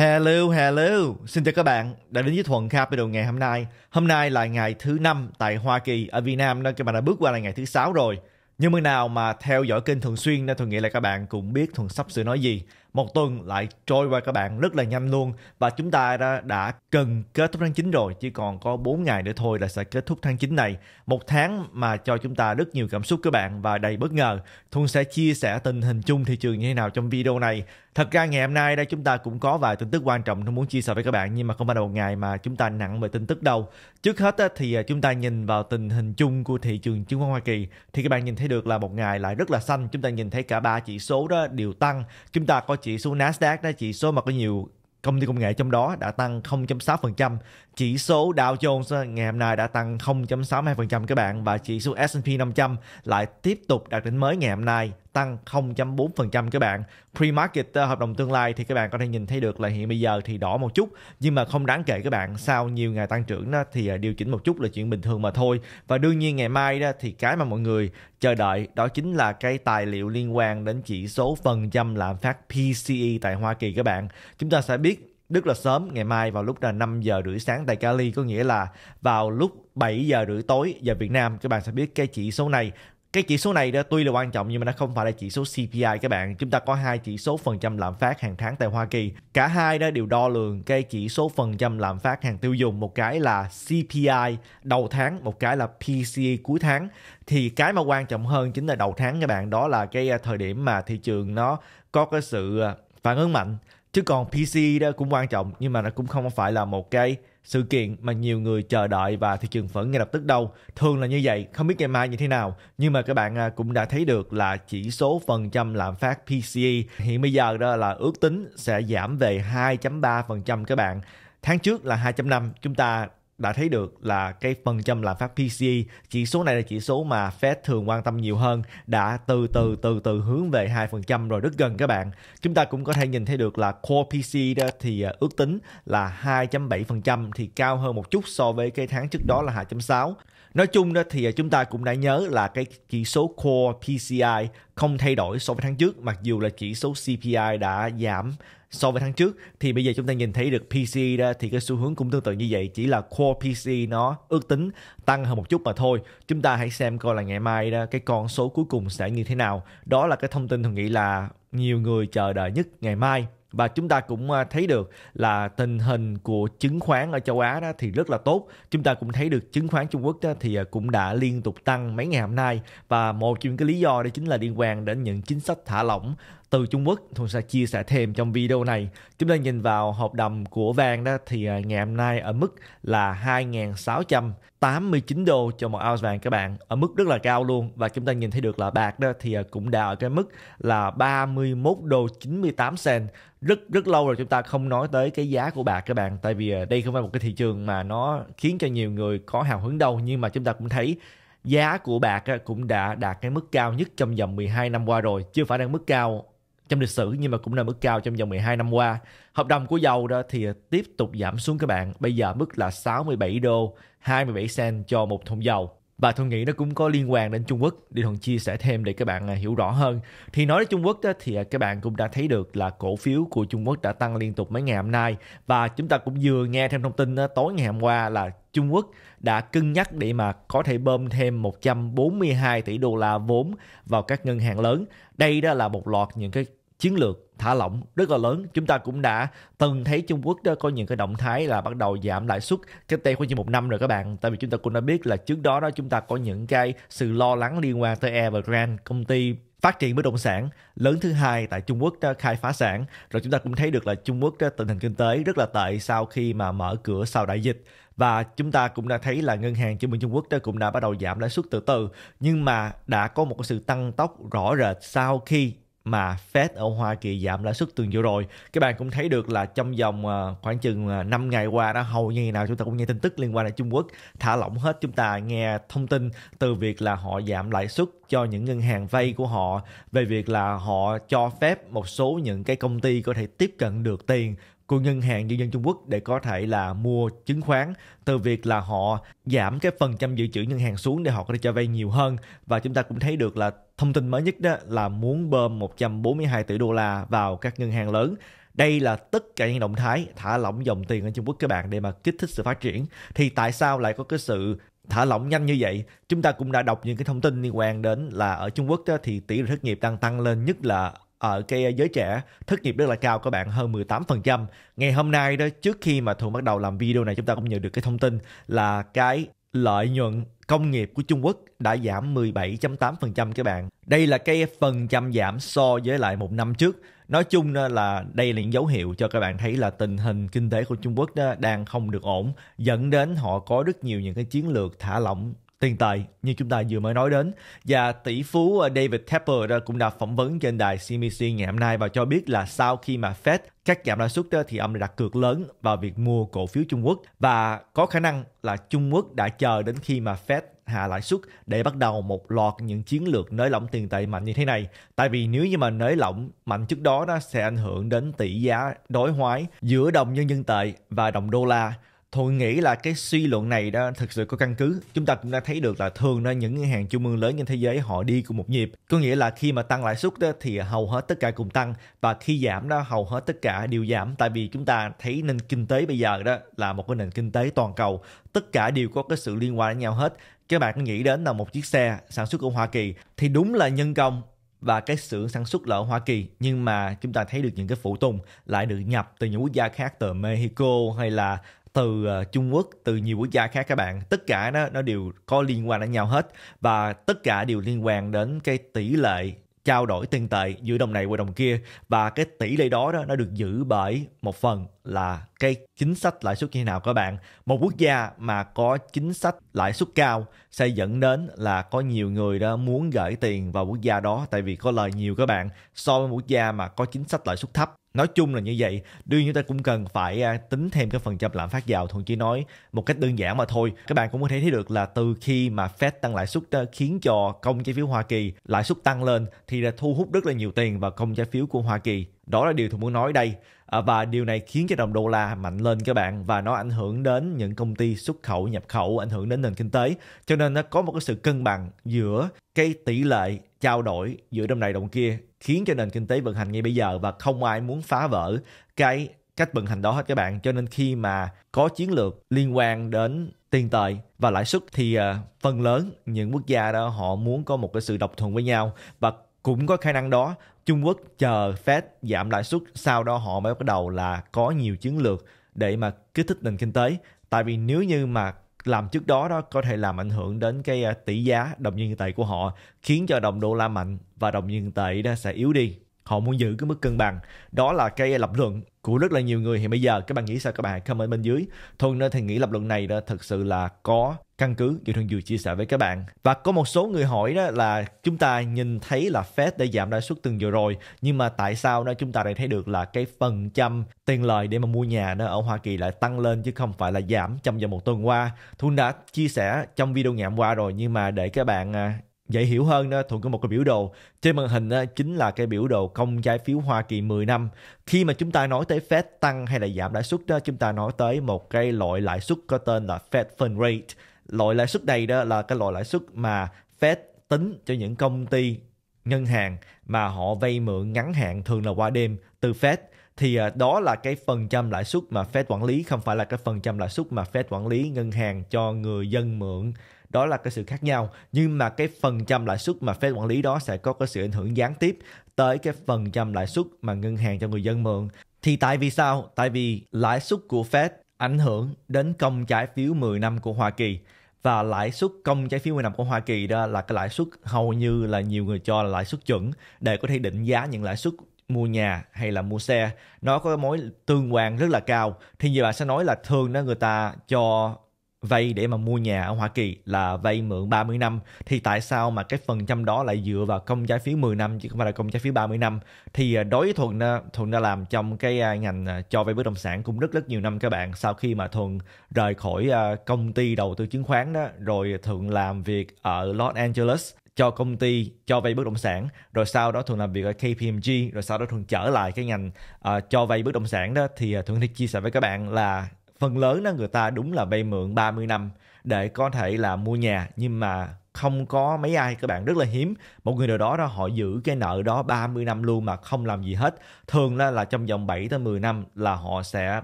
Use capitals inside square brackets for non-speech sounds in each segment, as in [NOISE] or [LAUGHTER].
Hello, hello. Xin chào các bạn đã đến với Thuận Capital ngày hôm nay. Hôm nay là ngày thứ năm tại Hoa Kỳ, ở Việt Nam nên các bạn đã bước qua là ngày thứ sáu rồi. Nhưng mà nào mà theo dõi kênh thường xuyên nên Thuận nghĩ là các bạn cũng biết Thuận sắp sửa nói gì một tuần lại trôi qua các bạn rất là nhanh luôn và chúng ta đã, đã cần kết thúc tháng 9 rồi chỉ còn có 4 ngày nữa thôi là sẽ kết thúc tháng 9 này một tháng mà cho chúng ta rất nhiều cảm xúc các bạn và đầy bất ngờ Thuần sẽ chia sẻ tình hình chung thị trường như thế nào trong video này thật ra ngày hôm nay đây chúng ta cũng có vài tin tức quan trọng Thuần muốn chia sẻ với các bạn nhưng mà không phải là một ngày mà chúng ta nặng về tin tức đâu trước hết thì à, chúng ta nhìn vào tình hình chung của thị trường chứng khoán Hoa Kỳ thì các bạn nhìn thấy được là một ngày lại rất là xanh chúng ta nhìn thấy cả ba chỉ số đó đều tăng chúng ta có chỉ số Nasdaq đó chỉ số mà có nhiều công ty công nghệ trong đó đã tăng 0.6% chỉ số Dow Jones ngày hôm nay đã tăng 0.62% các bạn và chỉ số S&P 500 lại tiếp tục đạt đỉnh mới ngày hôm nay tăng 0.4% các bạn. Pre-market ờ, hợp đồng tương lai thì các bạn có thể nhìn thấy được là hiện bây giờ thì đỏ một chút nhưng mà không đáng kể các bạn. Sau nhiều ngày tăng trưởng thì ờ, điều chỉnh một chút là chuyện bình thường mà thôi. Và đương nhiên ngày mai thì cái mà mọi người chờ đợi đó chính là cái tài liệu liên quan đến chỉ số phần trăm lạm phát PCE tại Hoa Kỳ các bạn. Chúng ta sẽ biết Đức là sớm ngày mai vào lúc là 5 giờ rưỡi sáng tại Cali có nghĩa là vào lúc 7 giờ rưỡi tối giờ Việt Nam các bạn sẽ biết cái chỉ số này cái chỉ số này đó tuy là quan trọng nhưng mà nó không phải là chỉ số CPI các bạn. Chúng ta có hai chỉ số phần trăm lạm phát hàng tháng tại Hoa Kỳ. Cả hai đó đều đo lường cái chỉ số phần trăm lạm phát hàng tiêu dùng. Một cái là CPI đầu tháng, một cái là PCE cuối tháng. Thì cái mà quan trọng hơn chính là đầu tháng các bạn. Đó là cái à, thời điểm mà thị trường nó có cái sự à, phản ứng mạnh chứ còn PC đó cũng quan trọng nhưng mà nó cũng không phải là một cái sự kiện mà nhiều người chờ đợi và thị trường phẫn ngay lập tức đâu thường là như vậy không biết ngày mai như thế nào nhưng mà các bạn à, cũng đã thấy được là chỉ số phần trăm lạm phát PCE hiện bây giờ đó là ước tính sẽ giảm về 2.3% các bạn tháng trước là 2.5 chúng ta đã thấy được là cái phần trăm lạm phát PCE chỉ số này là chỉ số mà Fed thường quan tâm nhiều hơn đã từ từ từ từ hướng về 2% rồi rất gần các bạn. Chúng ta cũng có thể nhìn thấy được là core PCE đó thì à, ước tính là 2.7% thì cao hơn một chút so với cái tháng trước đó là 2.6. Nói chung đó thì à, chúng ta cũng đã nhớ là cái chỉ số core PCI e không thay đổi so với tháng trước mặc dù là chỉ số CPI đã giảm so với tháng trước thì bây giờ chúng ta nhìn thấy được PC ra e thì cái xu hướng cũng tương tự như vậy chỉ là core PC e nó ước tính tăng hơn một chút mà thôi chúng ta hãy xem coi là ngày mai ra cái con số cuối cùng sẽ như thế nào đó là cái thông tin thường nghĩ là nhiều người chờ đợi nhất ngày mai và chúng ta cũng à, thấy được là tình hình của chứng khoán ở châu Á đó thì rất là tốt. Chúng ta cũng thấy được chứng khoán Trung Quốc đó thì à, cũng đã liên tục tăng mấy ngày hôm nay và một trong những cái lý do đó chính là liên quan đến những chính sách thả lỏng từ Trung Quốc Thuận sẽ chia sẻ thêm trong video này. Chúng ta nhìn vào hợp đồng của vàng đó thì à, ngày hôm nay ở mức là 2.689 đô cho một ounce vàng các bạn. Ở mức rất là cao luôn và chúng ta nhìn thấy được là bạc đó thì à, cũng đã ở cái mức là 31 đô 98 cent rất rất lâu rồi chúng ta không nói tới cái giá của bạc các bạn tại vì à, đây không phải một cái thị trường mà nó khiến cho nhiều người có hào hứng đâu nhưng mà chúng ta cũng thấy giá của bạc cũng đã đạt cái mức cao nhất trong vòng 12 năm qua rồi, chưa phải đang mức cao trong lịch sử nhưng mà cũng là mức cao trong vòng 12 năm qua. Hợp đồng của dầu đó thì tiếp tục giảm xuống các bạn. Bây giờ mức là 67 đô 27 cent cho một thùng dầu. Và tôi nghĩ nó cũng có liên quan đến Trung Quốc. Điều Thuận chia sẻ thêm để các bạn à, hiểu rõ hơn. Thì nói đến Trung Quốc đó, thì à, các bạn cũng đã thấy được là cổ phiếu của Trung Quốc đã tăng liên tục mấy ngày hôm nay. Và chúng ta cũng vừa nghe thêm thông tin đó, à, tối ngày hôm qua là Trung Quốc đã cân nhắc để mà có thể bơm thêm 142 tỷ đô la vốn vào các ngân hàng lớn. Đây đó là một loạt những cái chiến lược thả lỏng rất là lớn chúng ta cũng đã từng thấy Trung Quốc đó có những cái động thái là bắt đầu giảm lãi suất cách đây khoảng như một năm rồi các bạn tại vì chúng ta cũng đã biết là trước đó đó chúng ta có những cái sự lo lắng liên quan tới Evergrande công ty phát triển bất động sản lớn thứ hai tại Trung Quốc đã khai phá sản rồi chúng ta cũng thấy được là Trung Quốc đã tình hình kinh tế rất là tệ sau khi mà mở cửa sau đại dịch và chúng ta cũng đã thấy là ngân hàng chứng minh Trung Quốc đã cũng đã bắt đầu giảm lãi suất từ từ nhưng mà đã có một sự tăng tốc rõ rệt sau khi mà Fed ở Hoa Kỳ giảm lãi suất tuần vừa rồi. Các bạn cũng thấy được là trong vòng ờ, khoảng chừng 5 ờ, ngày qua đó hầu như ngày nào chúng ta cũng nghe tin tức liên quan đến Trung Quốc thả lỏng hết chúng ta nghe thông tin từ việc là họ giảm lãi suất cho những ngân hàng vay của họ về việc là họ cho phép một số những cái công ty có thể tiếp cận được tiền của Ngân hàng Nhân dân Trung Quốc để có thể là mua chứng khoán từ việc là họ giảm cái phần trăm dự trữ ngân hàng xuống để họ có thể cho vay nhiều hơn và chúng ta cũng thấy được là thông tin mới nhất đó là muốn bơm 142 tỷ đô la vào các ngân hàng lớn đây là tất cả những động thái thả lỏng dòng tiền ở Trung Quốc các bạn để mà kích thích sự phát triển thì tại sao lại có cái sự thả lỏng nhanh như vậy chúng ta cũng đã đọc những cái thông tin liên quan đến là ở Trung Quốc đó, thì tỷ lệ thất nghiệp đang tăng lên nhất là ở ờ, cái ờ, giới trẻ thất nghiệp rất là cao các bạn hơn 18%. Ngày hôm nay đó trước khi mà Thuận bắt đầu làm video này chúng ta cũng nhận được cái thông tin là cái lợi nhuận công nghiệp của Trung Quốc đã giảm 17.8% các bạn. Đây là cái phần trăm giảm so với lại một năm trước. Nói chung là đây là những dấu hiệu cho các bạn thấy là tình hình kinh tế của Trung Quốc đó đang không được ổn, dẫn đến họ có rất nhiều những cái chiến lược thả lỏng tiền tệ như chúng ta vừa mới nói đến và tỷ phú ờ, David Tepper cũng đã phỏng vấn trên đài CNBC ngày hôm nay và cho biết là sau khi mà Fed cắt giảm lãi suất thì ông đặt cược lớn vào việc mua cổ phiếu Trung Quốc và có khả năng là Trung Quốc đã chờ đến khi mà Fed hạ lãi suất để bắt đầu một loạt những chiến lược nới lỏng tiền tệ mạnh như thế này. Tại vì nếu như mà nới lỏng mạnh trước đó nó sẽ ảnh hưởng đến tỷ giá đối hoái giữa đồng nhân dân tệ và đồng đô la Thuận nghĩ là cái suy luận này đó thực sự có căn cứ. Chúng ta cũng đã thấy được là thường đó những ngân hàng trung ương lớn trên thế giới họ đi cùng một nhịp. Có nghĩa là khi mà tăng lãi suất đó thì hầu hết tất cả cùng tăng và khi giảm đó hầu hết tất cả đều giảm tại vì chúng ta thấy nền kinh tế bây giờ đó là một cái nền kinh tế toàn cầu tất cả đều có cái sự liên quan đến nhau hết các bạn nghĩ đến là một chiếc xe sản xuất ở Hoa Kỳ thì đúng là nhân công và cái xưởng sản xuất là ở Hoa Kỳ nhưng mà chúng ta thấy được những cái phụ tùng lại được nhập từ những quốc gia khác từ Mexico hay là từ ờ, Trung Quốc từ nhiều quốc gia khác các bạn tất cả nó nó đều có liên quan đến nhau hết và tất cả đều liên quan đến cái tỷ lệ trao đổi tiền tệ giữa đồng này qua đồng kia và cái tỷ lệ đó, đó nó được giữ bởi một phần là cái chính sách lãi suất như thế nào các bạn. Một quốc gia mà có chính sách lãi suất cao sẽ dẫn đến là có nhiều người đó muốn gửi tiền vào quốc gia đó tại vì có lời nhiều các bạn so với một quốc gia mà có chính sách lãi suất thấp. Nói chung là như vậy, đương nhiên ta cũng cần phải à, tính thêm cái phần trăm lạm phát giàu thuận chỉ nói một cách đơn giản mà thôi. Các bạn cũng có thể thấy được là từ khi mà Fed tăng lãi suất ờ, khiến cho công trái phiếu Hoa Kỳ lãi suất tăng lên thì đã thu hút rất là nhiều tiền vào công trái phiếu của Hoa Kỳ. Đó là điều tôi muốn nói đây. À, và điều này khiến cho đồng đô la mạnh lên các bạn và nó ảnh hưởng đến những công ty xuất khẩu nhập khẩu ảnh hưởng đến nền kinh tế cho nên nó có một cái sự cân bằng giữa cái tỷ lệ trao đổi giữa đồng này đồng kia khiến cho nền kinh tế vận hành ngay bây giờ và không ai muốn phá vỡ cái cách vận hành đó hết các bạn cho nên khi mà có chiến lược liên quan đến tiền tệ và lãi suất thì à, phần lớn những quốc gia đó họ muốn có một cái sự độc thuận với nhau và cũng có khả năng đó Trung Quốc chờ Fed giảm lãi suất sau đó họ mới bắt đầu là có nhiều chiến lược để mà kích thích nền kinh tế tại vì nếu như mà làm trước đó đó có thể làm ảnh hưởng đến cái à, tỷ giá đồng nhân tệ của họ khiến cho đồng đô la mạnh và đồng nhân tệ đó sẽ yếu đi họ muốn giữ cái mức cân bằng đó là cái lập luận của rất là nhiều người thì bây giờ các bạn nghĩ sao các bạn hãy comment bên dưới thuần nên thì nghĩ lập luận này đó thật sự là có căn cứ như thường vừa chia sẻ với các bạn và có một số người hỏi đó là chúng ta nhìn thấy là Fed đã giảm lãi suất từng giờ rồi nhưng mà tại sao đó chúng ta lại thấy được là cái phần trăm tiền lời để mà mua nhà đó ở Hoa Kỳ lại tăng lên chứ không phải là giảm trong vòng một tuần qua Thuận đã chia sẻ trong video ngày hôm qua rồi nhưng mà để các bạn à, dễ hiểu hơn đó, Thuận có một cái biểu đồ trên màn hình đó, chính là cái biểu đồ công trái phiếu Hoa Kỳ 10 năm. Khi mà chúng ta nói tới Fed tăng hay là giảm lãi suất đó, chúng ta nói tới một cái loại lãi suất có tên là Fed Fund Rate. Loại lãi suất này đó là cái loại lãi suất mà Fed tính cho những công ty ngân hàng mà họ vay mượn ngắn hạn thường là qua đêm từ Fed thì à, đó là cái phần trăm lãi suất mà Fed quản lý không phải là cái phần trăm lãi suất mà Fed quản lý ngân hàng cho người dân mượn đó là cái sự khác nhau nhưng mà cái phần trăm lãi suất mà Fed quản lý đó sẽ có cái sự ảnh hưởng gián tiếp tới cái phần trăm lãi suất mà ngân hàng cho người dân mượn thì tại vì sao? Tại vì lãi suất của Fed ảnh hưởng đến công trái phiếu 10 năm của Hoa Kỳ và lãi suất công trái phiếu 10 năm của Hoa Kỳ đó là cái lãi suất hầu như là nhiều người cho là lãi suất chuẩn để có thể định giá những lãi suất mua nhà hay là mua xe nó có mối tương quan rất là cao thì như bạn sẽ nói là thường đó người ta cho vay để mà mua nhà ở Hoa Kỳ là vay mượn 30 năm thì tại sao mà cái phần trăm đó lại dựa vào công trái phiếu 10 năm chứ không phải là công trái phiếu 30 năm thì à, đối với Thuận Thuận đã làm trong cái à, ngành à, cho vay bất động sản cũng rất rất nhiều năm các bạn sau khi mà Thuận rời khỏi công ty đầu tư chứng khoán đó rồi Thuận làm việc ở Los Angeles cho công ty cho vay bất động sản rồi sau đó thuận làm việc ở KPMG rồi sau đó thuận trở lại cái ngành uh, cho vay bất động sản đó thì uh, thuận thích chia sẻ với các bạn là phần lớn đó người ta đúng là vay mượn 30 năm để có thể là mua nhà nhưng mà không có mấy ai các bạn rất là hiếm một người nào đó đó họ giữ cái nợ đó 30 năm luôn mà không làm gì hết thường là là trong vòng 7 tới 10 năm là họ sẽ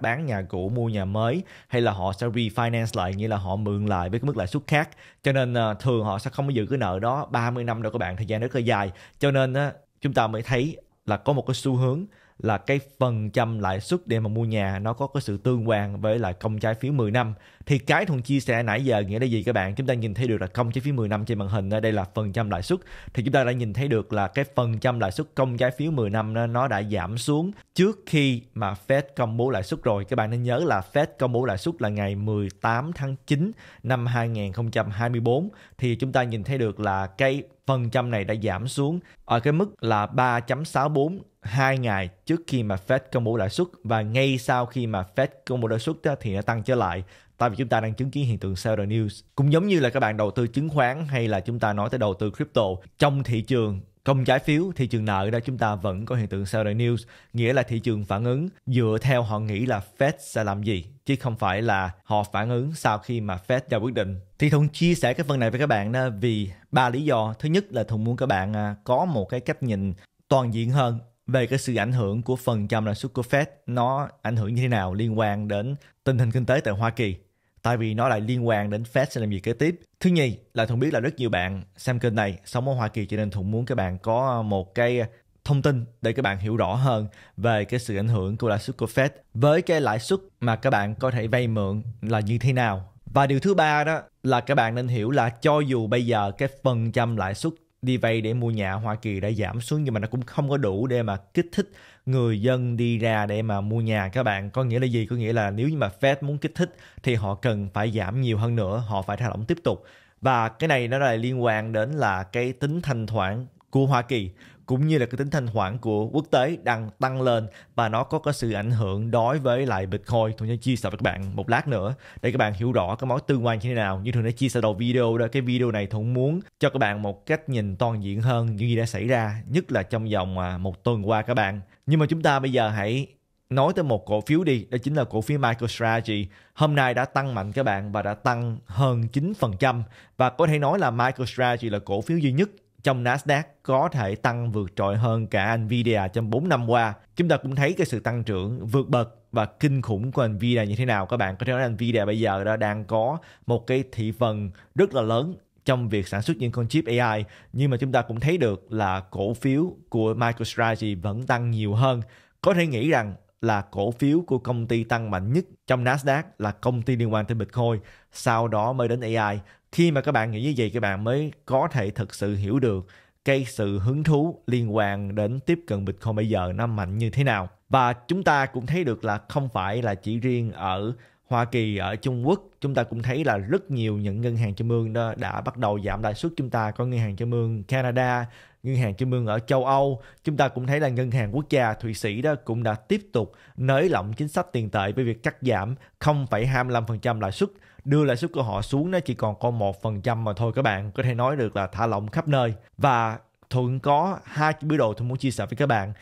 bán nhà cũ mua nhà mới hay là họ sẽ refinance lại như là họ mượn lại với cái mức lãi suất khác cho nên ờ, thường họ sẽ không có giữ cái nợ đó 30 năm đâu các bạn thời gian rất là dài cho nên chúng ta mới thấy là có một cái xu hướng là cái phần trăm lãi suất để mà mua nhà nó có cái sự tương quan với lại công trái phiếu 10 năm thì cái thuần chia sẻ nãy giờ nghĩa là gì các bạn chúng ta nhìn thấy được là công trái phiếu 10 năm trên màn hình đây là phần trăm lãi suất thì chúng ta đã nhìn thấy được là cái phần trăm lãi suất công trái phiếu 10 năm nó đã giảm xuống trước khi mà Fed công bố lãi suất rồi các bạn nên nhớ là Fed công bố lãi suất là ngày 18 tháng 9 năm 2024 thì chúng ta nhìn thấy được là cái phần trăm này đã giảm xuống ở cái mức là 3.64 hai ngày trước khi mà Fed công bố lãi suất và ngay sau khi mà Fed công bố lãi suất thì nó tăng trở lại tại vì chúng ta đang chứng kiến hiện tượng sell the news. Cũng giống như là các bạn đầu tư chứng khoán hay là chúng ta nói tới đầu tư crypto, trong thị trường công trái phiếu, thị trường nợ đó chúng ta vẫn có hiện tượng sell the news, nghĩa là thị trường phản ứng dựa theo họ nghĩ là Fed sẽ làm gì, chứ không phải là họ phản ứng sau khi mà Fed ra quyết định. Thì thùng chia sẻ cái phần này với các bạn đó vì ba lý do. Thứ nhất là thùng muốn các bạn à, có một cái cách nhìn toàn diện hơn về cái sự ảnh hưởng của phần trăm lãi suất của Fed nó ảnh hưởng như thế nào liên quan đến tình hình kinh tế tại Hoa Kỳ tại vì nó lại liên quan đến Fed sẽ làm gì kế tiếp. Thứ nhì là Thuận biết là rất nhiều bạn xem kênh này sống ở Hoa Kỳ cho nên Thuận muốn các bạn có một cái thông tin để các bạn hiểu rõ hơn về cái sự ảnh hưởng của lãi suất của Fed với cái lãi suất mà các bạn có thể vay mượn là như thế nào. Và điều thứ ba đó là các bạn nên hiểu là cho dù bây giờ cái phần trăm lãi suất đi vay để mua nhà ở Hoa Kỳ đã giảm xuống nhưng mà nó cũng không có đủ để mà kích thích người dân đi ra để mà mua nhà các bạn có nghĩa là gì có nghĩa là nếu như mà Fed muốn kích thích thì họ cần phải giảm nhiều hơn nữa họ phải thả lỏng tiếp tục và cái này nó lại liên quan đến là cái tính thanh khoản của Hoa Kỳ cũng như là cái tính thanh khoản của quốc tế đang tăng lên và nó có cái sự ảnh hưởng đối với lại Bitcoin. Tôi sẽ chia sẻ với các bạn một lát nữa để các bạn hiểu rõ cái mối tương quan như thế nào. Như thường đã chia sẻ đầu video đó, cái video này Thuận muốn cho các bạn một cách nhìn toàn diện hơn những gì đã xảy ra, nhất là trong vòng à, một tuần qua các bạn. Nhưng mà chúng ta bây giờ hãy nói tới một cổ phiếu đi, đó chính là cổ phiếu MicroStrategy. Hôm nay đã tăng mạnh các bạn và đã tăng hơn 9% và có thể nói là MicroStrategy là cổ phiếu duy nhất trong Nasdaq có thể tăng vượt trội hơn cả Nvidia trong 4 năm qua. Chúng ta cũng thấy cái sự tăng trưởng vượt bậc và kinh khủng của Nvidia như thế nào. Các bạn có thể nói Nvidia bây giờ đã đang có một cái thị phần rất là lớn trong việc sản xuất những con chip AI nhưng mà chúng ta cũng thấy được là cổ phiếu của MicroStrategy vẫn tăng nhiều hơn. Có thể nghĩ rằng là cổ phiếu của công ty tăng mạnh nhất trong Nasdaq là công ty liên quan tới Bitcoin, sau đó mới đến AI khi mà các bạn nghĩ như vậy các bạn mới có thể thực sự hiểu được cái sự hứng thú liên quan đến tiếp cận Bitcoin bây giờ nó mạnh như thế nào. Và chúng ta cũng thấy được là không phải là chỉ riêng ở Hoa Kỳ, ở Trung Quốc, chúng ta cũng thấy là rất nhiều những ngân hàng trung ương đó đã bắt đầu giảm lãi suất. Chúng ta có ngân hàng trung ương Canada, ngân hàng trung ương ở châu Âu. Chúng ta cũng thấy là ngân hàng quốc gia Thụy Sĩ đó cũng đã tiếp tục nới lỏng chính sách tiền tệ với việc cắt giảm 0,25% lãi suất đưa lãi suất của họ xuống nó chỉ còn con một phần trăm mà thôi các bạn có thể nói được là thả lỏng khắp nơi và thuận có hai cái biểu đồ tôi muốn chia sẻ với các bạn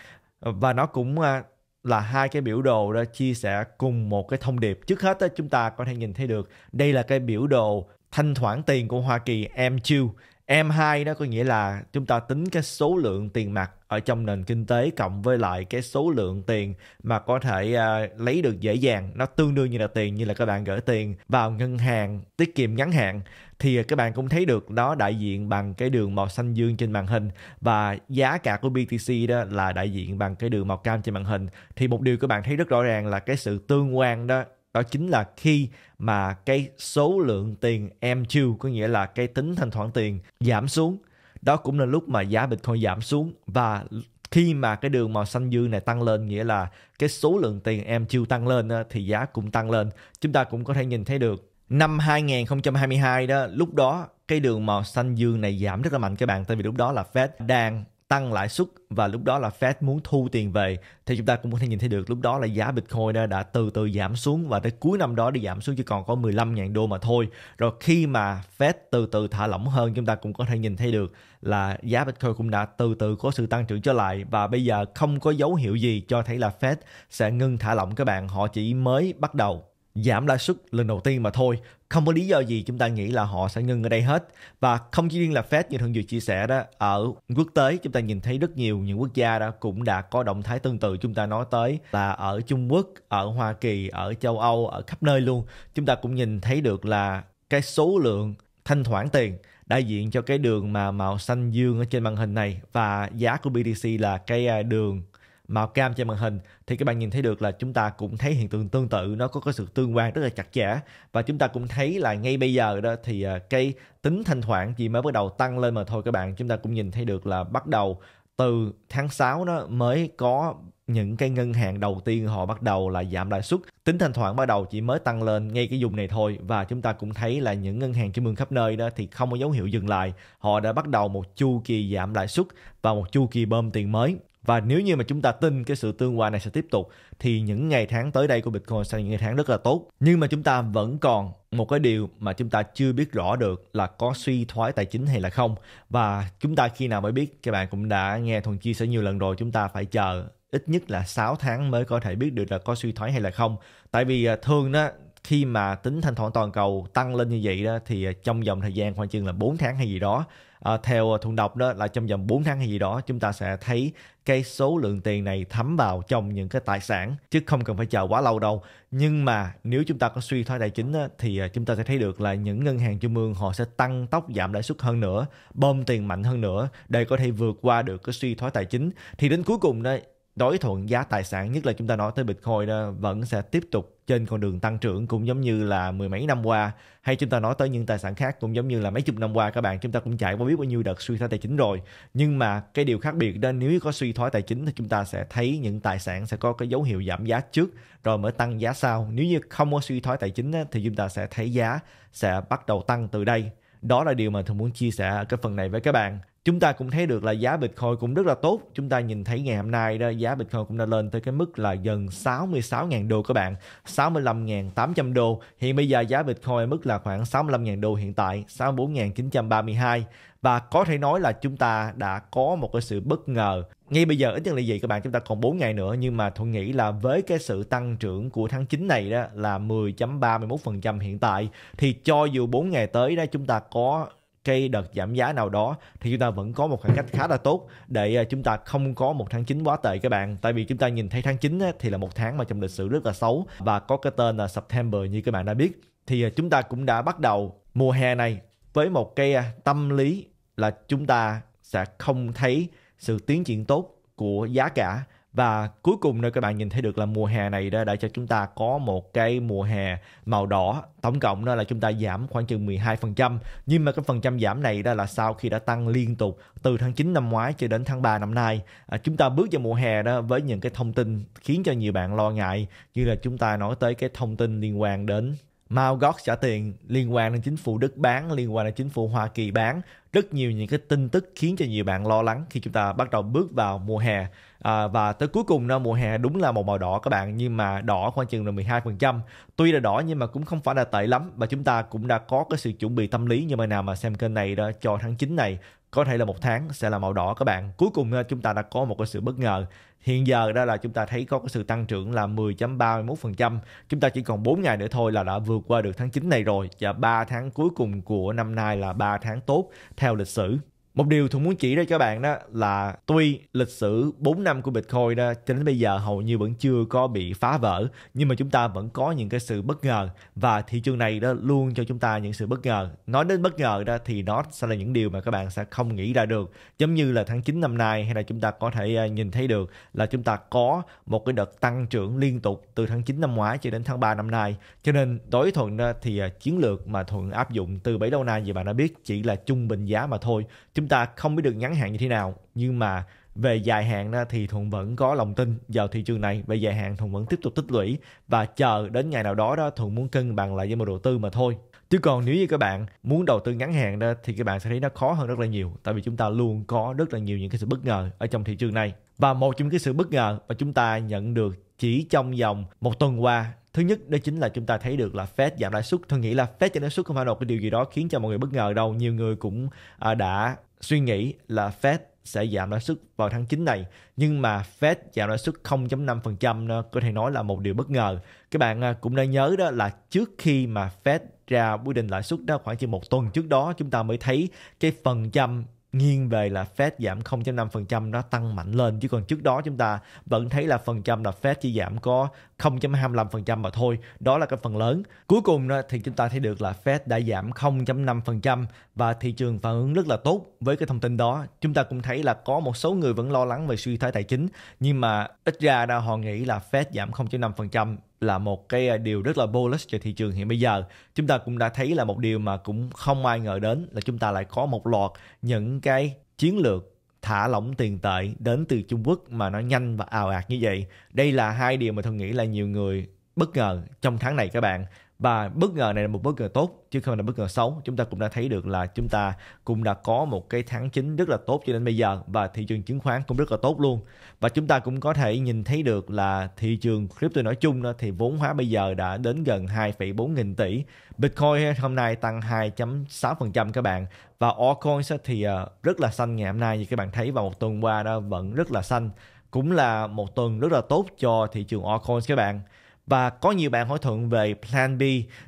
và nó cũng à, là hai cái biểu đồ đó chia sẻ cùng một cái thông điệp trước hết đó, chúng ta có thể nhìn thấy được đây là cái biểu đồ thanh khoản tiền của Hoa Kỳ M2. M2 đó có nghĩa là chúng ta tính cái số lượng tiền mặt ở trong nền kinh tế cộng với lại cái số lượng tiền mà có thể uh, lấy được dễ dàng. Nó tương đương như là tiền như là các bạn gửi tiền vào ngân hàng tiết kiệm ngắn hạn thì các bạn cũng thấy được nó đại diện bằng cái đường màu xanh dương trên màn hình và giá cả của BTC đó là đại diện bằng cái đường màu cam trên màn hình. Thì một điều các bạn thấy rất rõ ràng là cái sự tương quan đó đó chính là khi mà cái số lượng tiền em chiêu có nghĩa là cái tính thanh khoản tiền giảm xuống đó cũng là lúc mà giá Bitcoin giảm xuống và khi mà cái đường màu xanh dương này tăng lên nghĩa là cái số lượng tiền em chiêu tăng lên thì giá cũng tăng lên chúng ta cũng có thể nhìn thấy được năm 2022 đó lúc đó cái đường màu xanh dương này giảm rất là mạnh các bạn tại vì lúc đó là Fed đang tăng lãi suất và lúc đó là Fed muốn thu tiền về thì chúng ta cũng có thể nhìn thấy được lúc đó là giá Bitcoin đã từ từ giảm xuống và tới cuối năm đó đi giảm xuống chỉ còn có 15.000 đô mà thôi. Rồi khi mà Fed từ từ thả lỏng hơn chúng ta cũng có thể nhìn thấy được là giá Bitcoin cũng đã từ từ có sự tăng trưởng trở lại và bây giờ không có dấu hiệu gì cho thấy là Fed sẽ ngưng thả lỏng các bạn, họ chỉ mới bắt đầu giảm lãi suất lần đầu tiên mà thôi. Không có lý do gì chúng ta nghĩ là họ sẽ ngưng ở đây hết. Và không chỉ riêng là Fed như thường vừa chia sẻ đó, ở quốc tế chúng ta nhìn thấy rất nhiều những quốc gia đó cũng đã có động thái tương tự chúng ta nói tới là ở Trung Quốc, ở Hoa Kỳ, ở châu Âu, ở khắp nơi luôn. Chúng ta cũng nhìn thấy được là cái số lượng thanh khoản tiền đại diện cho cái đường mà màu xanh dương ở trên màn hình này và giá của BTC là cái à, đường màu cam trên màn hình thì các bạn nhìn thấy được là chúng ta cũng thấy hiện tượng tương tự nó có cái sự tương quan rất là chặt chẽ và chúng ta cũng thấy là ngay bây giờ đó thì à, cái tính thanh khoản chỉ mới bắt đầu tăng lên mà thôi các bạn chúng ta cũng nhìn thấy được là bắt đầu từ tháng 6 nó mới có những cái ngân hàng đầu tiên họ bắt đầu là giảm lãi suất tính thanh khoản bắt đầu chỉ mới tăng lên ngay cái vùng này thôi và chúng ta cũng thấy là những ngân hàng trên mương khắp nơi đó thì không có dấu hiệu dừng lại họ đã bắt đầu một chu kỳ giảm lãi suất và một chu kỳ bơm tiền mới và nếu như mà chúng ta tin cái sự tương quan này sẽ tiếp tục thì những ngày tháng tới đây của Bitcoin sẽ là những ngày tháng rất là tốt. Nhưng mà chúng ta vẫn còn một cái điều mà chúng ta chưa biết rõ được là có suy thoái tài chính hay là không. Và chúng ta khi nào mới biết, các bạn cũng đã nghe Thuần chia sẻ nhiều lần rồi, chúng ta phải chờ ít nhất là 6 tháng mới có thể biết được là có suy thoái hay là không. Tại vì à, thường đó khi mà tính thanh khoản toàn cầu tăng lên như vậy đó thì à, trong vòng thời gian khoảng chừng là 4 tháng hay gì đó à, theo à, thuận đọc đó là trong vòng 4 tháng hay gì đó chúng ta sẽ thấy cái số lượng tiền này thấm vào trong những cái tài sản chứ không cần phải chờ quá lâu đâu nhưng mà nếu chúng ta có suy thoái tài chính đó, thì à, chúng ta sẽ thấy được là những ngân hàng trung ương họ sẽ tăng tốc giảm lãi suất hơn nữa bơm tiền mạnh hơn nữa để có thể vượt qua được cái suy thoái tài chính thì đến cuối cùng đây đối thuận giá tài sản nhất là chúng ta nói tới Bitcoin đó vẫn sẽ tiếp tục trên con đường tăng trưởng cũng giống như là mười mấy năm qua hay chúng ta nói tới những tài sản khác cũng giống như là mấy chục năm qua các bạn chúng ta cũng trải qua biết bao nhiêu đợt suy thoái tài chính rồi nhưng mà cái điều khác biệt đó nếu có suy thoái tài chính thì chúng ta sẽ thấy những tài sản sẽ có cái dấu hiệu giảm giá trước rồi mới tăng giá sau nếu như không có suy thoái tài chính thì chúng ta sẽ thấy giá sẽ bắt đầu tăng từ đây đó là điều mà thường muốn chia sẻ ở cái phần này với các bạn chúng ta cũng thấy được là giá Bitcoin cũng rất là tốt. Chúng ta nhìn thấy ngày hôm nay đó giá Bitcoin cũng đã lên tới cái mức là gần 66.000 đô các bạn, 65.800 đô. Hiện bây giờ giá Bitcoin ở mức là khoảng 65.000 đô hiện tại, 64.932 và có thể nói là chúng ta đã có một cái sự bất ngờ ngay bây giờ ít nhất là gì các bạn chúng ta còn 4 ngày nữa nhưng mà tôi nghĩ là với cái sự tăng trưởng của tháng 9 này đó là 10.31% hiện tại thì cho dù 4 ngày tới đó chúng ta có cái đợt giảm giá nào đó thì chúng ta vẫn có một khoảng cách khá là tốt để ờ, chúng ta không có một tháng 9 quá tệ các bạn tại vì chúng ta nhìn thấy tháng 9 thì là một tháng mà trong lịch sử rất là xấu và có cái tên là September như các bạn đã biết thì ờ, chúng ta cũng đã bắt đầu mùa hè này với một cái ờ, tâm lý là chúng ta sẽ không thấy sự tiến triển tốt của giá cả và cuối cùng nơi các bạn nhìn thấy được là mùa hè này đã, đã cho chúng ta có một cái mùa hè màu đỏ tổng cộng đó là chúng ta giảm khoảng chừng 12% nhưng mà cái phần trăm giảm này đó là sau khi đã tăng liên tục từ tháng 9 năm ngoái cho đến tháng 3 năm nay à, chúng ta bước vào mùa hè đó với những cái thông tin khiến cho nhiều bạn lo ngại như là chúng ta nói tới cái thông tin liên quan đến Mao Gox trả tiền liên quan đến chính phủ Đức bán, liên quan đến chính phủ Hoa Kỳ bán. Rất nhiều những cái tin tức khiến cho nhiều bạn lo lắng khi chúng ta bắt đầu bước vào mùa hè. À, và tới cuối cùng nó mùa hè đúng là một màu đỏ các bạn nhưng mà đỏ khoảng chừng là 12%. Tuy là đỏ nhưng mà cũng không phải là tệ lắm và chúng ta cũng đã có cái sự chuẩn bị tâm lý như mà nào mà xem kênh này đó cho tháng 9 này có thể là một tháng sẽ là màu đỏ các bạn cuối cùng ờ, chúng ta đã có một cái sự bất ngờ hiện giờ đó là chúng ta thấy có cái sự tăng trưởng là 10.31% chúng ta chỉ còn 4 ngày nữa thôi là đã vượt qua được tháng 9 này rồi và 3 tháng cuối cùng của năm nay là 3 tháng tốt theo lịch sử một điều Thuận muốn chỉ ra cho bạn đó là tuy lịch sử 4 năm của Bitcoin đó cho đến bây giờ hầu như vẫn chưa có bị phá vỡ nhưng mà chúng ta vẫn có những cái sự bất ngờ và thị trường này đó luôn cho chúng ta những sự bất ngờ. Nói đến bất ngờ đó thì nó sẽ là những điều mà các bạn sẽ không nghĩ ra được. Giống như là tháng 9 năm nay hay là chúng ta có thể à, nhìn thấy được là chúng ta có một cái đợt tăng trưởng liên tục từ tháng 9 năm ngoái cho đến tháng 3 năm nay. Cho nên đối Thuận đó thì à, chiến lược mà Thuận áp dụng từ bấy lâu nay gì bạn đã biết chỉ là trung bình giá mà thôi. Chúng chúng ta không biết được ngắn hạn như thế nào nhưng mà về dài hạn thì thuận vẫn có lòng tin vào thị trường này về dài hạn thuận vẫn tiếp tục tích lũy và chờ đến ngày nào đó đó thuận muốn cân bằng lại với một đầu tư mà thôi chứ còn nếu như các bạn muốn đầu tư ngắn hạn đó thì các bạn sẽ thấy nó khó hơn rất là nhiều tại vì chúng ta luôn có rất là nhiều những cái sự bất ngờ ở trong thị trường này và một trong những cái sự bất ngờ mà chúng ta nhận được chỉ trong vòng một tuần qua thứ nhất đó chính là chúng ta thấy được là Fed giảm lãi suất tôi nghĩ là Fed giảm lãi suất không phải là một cái điều gì đó khiến cho mọi người bất ngờ đâu nhiều người cũng à, đã suy nghĩ là Fed sẽ giảm lãi suất vào tháng 9 này nhưng mà Fed giảm lãi suất 0.5% có thể nói là một điều bất ngờ. Các bạn à, cũng nên nhớ đó là trước khi mà Fed ra quyết định lãi suất đó khoảng chừng một tuần trước đó chúng ta mới thấy cái phần trăm nghiêng về là Fed giảm 0.5% nó tăng mạnh lên chứ còn trước đó chúng ta vẫn thấy là phần trăm là Fed chỉ giảm có 0.25% mà thôi đó là cái phần lớn cuối cùng thì chúng ta thấy được là Fed đã giảm 0.5% và thị trường phản ứng rất là tốt với cái thông tin đó chúng ta cũng thấy là có một số người vẫn lo lắng về suy thoái tài chính nhưng mà ít ra là họ nghĩ là Fed giảm 0.5% là một cái à, điều rất là bullish cho thị trường hiện bây giờ. Chúng ta cũng đã thấy là một điều mà cũng không ai ngờ đến là chúng ta lại có một loạt những cái chiến lược thả lỏng tiền tệ đến từ Trung Quốc mà nó nhanh và ào ạt như vậy. Đây là hai điều mà tôi nghĩ là nhiều người bất ngờ trong tháng này các bạn và bất ngờ này là một bất ngờ tốt chứ không phải là bất ngờ xấu chúng ta cũng đã thấy được là chúng ta cũng đã có một cái tháng 9 rất là tốt cho đến bây giờ và thị trường chứng khoán cũng rất là tốt luôn và chúng ta cũng có thể nhìn thấy được là thị trường crypto nói chung đó thì vốn hóa bây giờ đã đến gần 2,4 nghìn tỷ Bitcoin hôm nay tăng 2.6% các bạn và altcoin thì ờ, rất là xanh ngày hôm nay như các bạn thấy vào một tuần qua đó vẫn rất là xanh cũng là một tuần rất là tốt cho thị trường altcoin các bạn và có nhiều bạn hỏi thuận về plan B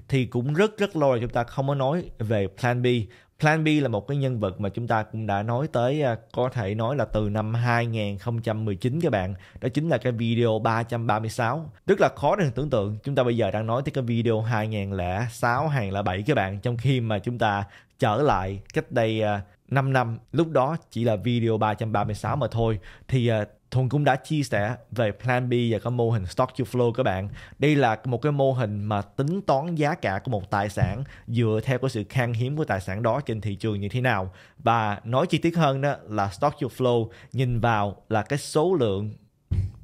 thì cũng rất rất lâu rồi chúng ta không có nói về plan B Plan B là một cái nhân vật mà chúng ta cũng đã nói tới à, có thể nói là từ năm 2019 các bạn. Đó chính là cái video 336. Rất là khó để tưởng tượng. Chúng ta bây giờ đang nói tới cái video 2006, 2007 các bạn. Trong khi mà chúng ta trở lại cách đây 5 à, năm lúc đó chỉ là video 336 mà thôi thì à, Thuần cũng đã chia sẻ về Plan B và cái mô hình Stock to Flow các bạn. Đây là một cái mô hình mà tính toán giá cả của một tài sản dựa theo cái sự khan hiếm của tài sản đó trên thị trường như thế nào. Và nói chi tiết hơn đó là Stock to Flow nhìn vào là cái số lượng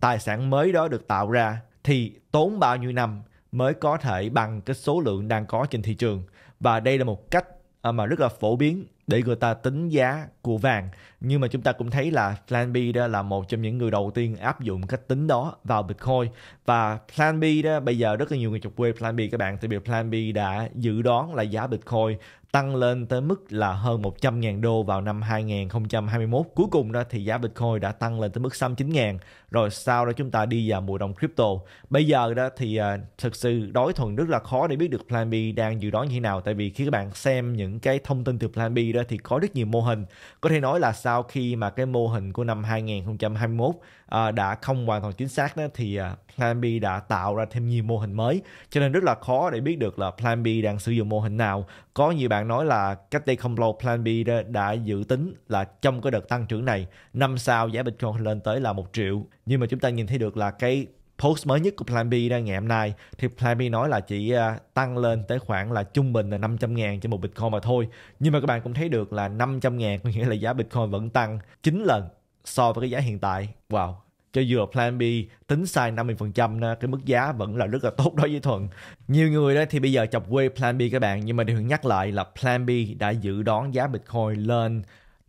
tài sản mới đó được tạo ra thì tốn bao nhiêu năm mới có thể bằng cái số lượng đang có trên thị trường. Và đây là một cách à, mà rất là phổ biến để người ta tính giá của vàng nhưng mà chúng ta cũng thấy là Plan B đó là một trong những người đầu tiên áp dụng cách tính đó vào Bitcoin và Plan B đó bây giờ rất là nhiều người chụp quê Plan B các bạn tại vì Plan B đã dự đoán là giá Bitcoin tăng lên tới mức là hơn 100.000 đô vào năm 2021. Cuối cùng đó thì giá Bitcoin đã tăng lên tới mức 69.000 rồi sau đó chúng ta đi vào mùa đông crypto. Bây giờ đó thì uh, thực sự đối thuận rất là khó để biết được Plan B đang dự đoán như thế nào tại vì khi các bạn xem những cái thông tin từ Plan B đó thì có rất nhiều mô hình có thể nói là sau khi mà cái mô hình của năm 2021 à, đã không hoàn toàn chính xác đó thì à, Plan B đã tạo ra thêm nhiều mô hình mới cho nên rất là khó để biết được là Plan B đang sử dụng mô hình nào có nhiều bạn nói là cách đây không lâu Plan B đã, đã dự tính là trong cái đợt tăng trưởng này năm sau giá Bitcoin lên tới là một triệu nhưng mà chúng ta nhìn thấy được là cái post mới nhất của Plan B ra ngày hôm nay thì Plan B nói là chỉ à, tăng lên tới khoảng là trung bình là 500 ngàn cho một Bitcoin mà thôi. Nhưng mà các bạn cũng thấy được là 500 ngàn có nghĩa là giá Bitcoin vẫn tăng 9 lần so với cái giá hiện tại. Wow, cho dù Plan B tính sai 50% cái mức giá vẫn là rất là tốt đối với Thuận. Nhiều người đó thì bây giờ chọc quê Plan B các bạn nhưng mà điều nhắc lại là Plan B đã dự đoán giá Bitcoin lên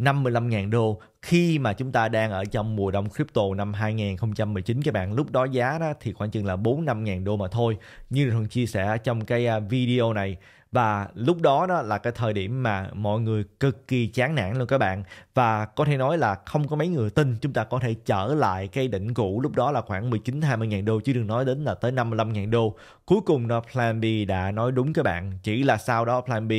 55.000 đô khi mà chúng ta đang ở trong mùa đông crypto năm 2019 các bạn lúc đó giá đó thì khoảng chừng là 4 5 ngàn đô mà thôi như thường chia sẻ trong cái à, video này và lúc đó đó là cái thời điểm mà mọi người cực kỳ chán nản luôn các bạn và có thể nói là không có mấy người tin chúng ta có thể trở lại cái đỉnh cũ lúc đó là khoảng 19 20 ngàn đô chứ đừng nói đến là tới 55 ngàn đô cuối cùng đó Plan B đã nói đúng các bạn chỉ là sau đó Plan B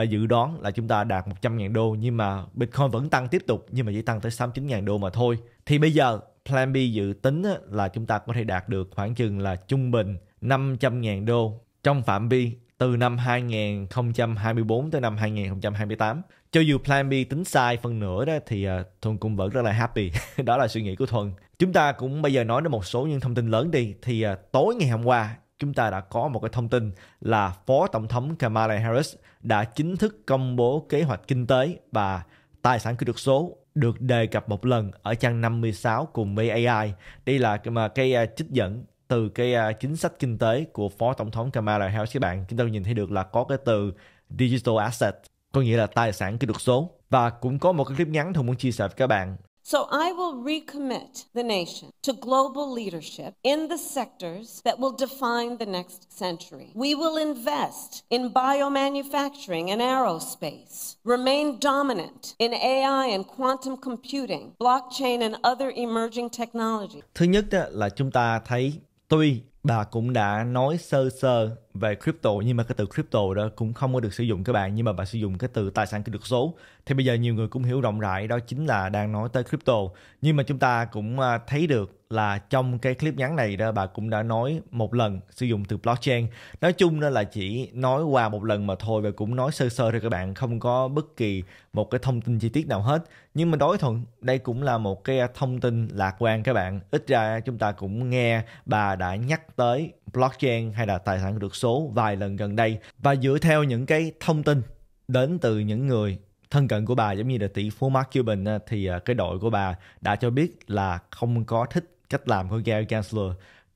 uh, dự đoán là chúng ta đạt 100 ngàn đô nhưng mà Bitcoin vẫn tăng tiếp tục nhưng mà chỉ tăng tới 69 ngàn đô mà thôi thì bây giờ Plan B dự tính là chúng ta có thể đạt được khoảng chừng là trung bình 500.000 đô trong phạm vi từ năm 2024 tới năm 2028. Cho dù Plan B tính sai phần nửa đó thì uh, ờ, Thuần cũng vẫn rất là happy. [LAUGHS] đó là suy nghĩ của Thuần. Chúng ta cũng bây giờ nói đến một số những thông tin lớn đi. Thì uh, tối ngày hôm qua chúng ta đã có một cái thông tin là Phó Tổng thống Kamala Harris đã chính thức công bố kế hoạch kinh tế và tài sản kỹ thuật số được đề cập một lần ở trang 56 cùng với AI. Đây là cái, mà cái ờ, trích dẫn từ cái uh, chính sách kinh tế của phó tổng thống Kamala Harris các bạn chúng ta nhìn thấy được là có cái từ digital asset có nghĩa là tài sản kỹ thuật số và cũng có một cái clip ngắn tôi muốn chia sẻ với các bạn So I will recommit the nation to global leadership in the sectors that will define the next century. We will invest in biomanufacturing and aerospace, remain dominant in AI and quantum computing, blockchain and other emerging technology. Thứ nhất là chúng ta thấy Tuy bà cũng đã nói sơ sơ về crypto nhưng mà cái từ crypto đó cũng không có được sử dụng các bạn nhưng mà bạn sử dụng cái từ tài sản kỹ thuật số thì bây giờ nhiều người cũng hiểu rộng rãi đó chính là đang nói tới crypto nhưng mà chúng ta cũng à, thấy được là trong cái clip ngắn này đó bà cũng đã nói một lần sử dụng từ blockchain nói chung đó là chỉ nói qua một lần mà thôi và cũng nói sơ sơ thôi các bạn không có bất kỳ một cái thông tin chi tiết nào hết nhưng mà đối thuận đây cũng là một cái thông tin lạc quan các bạn ít ra chúng ta cũng nghe bà đã nhắc tới blockchain hay là tài sản được số vài lần gần đây và dựa theo những cái thông tin đến từ những người thân cận của bà giống như là tỷ phú Mark Cuban thì à, cái đội của bà đã cho biết là không có thích cách làm của Gary Gensler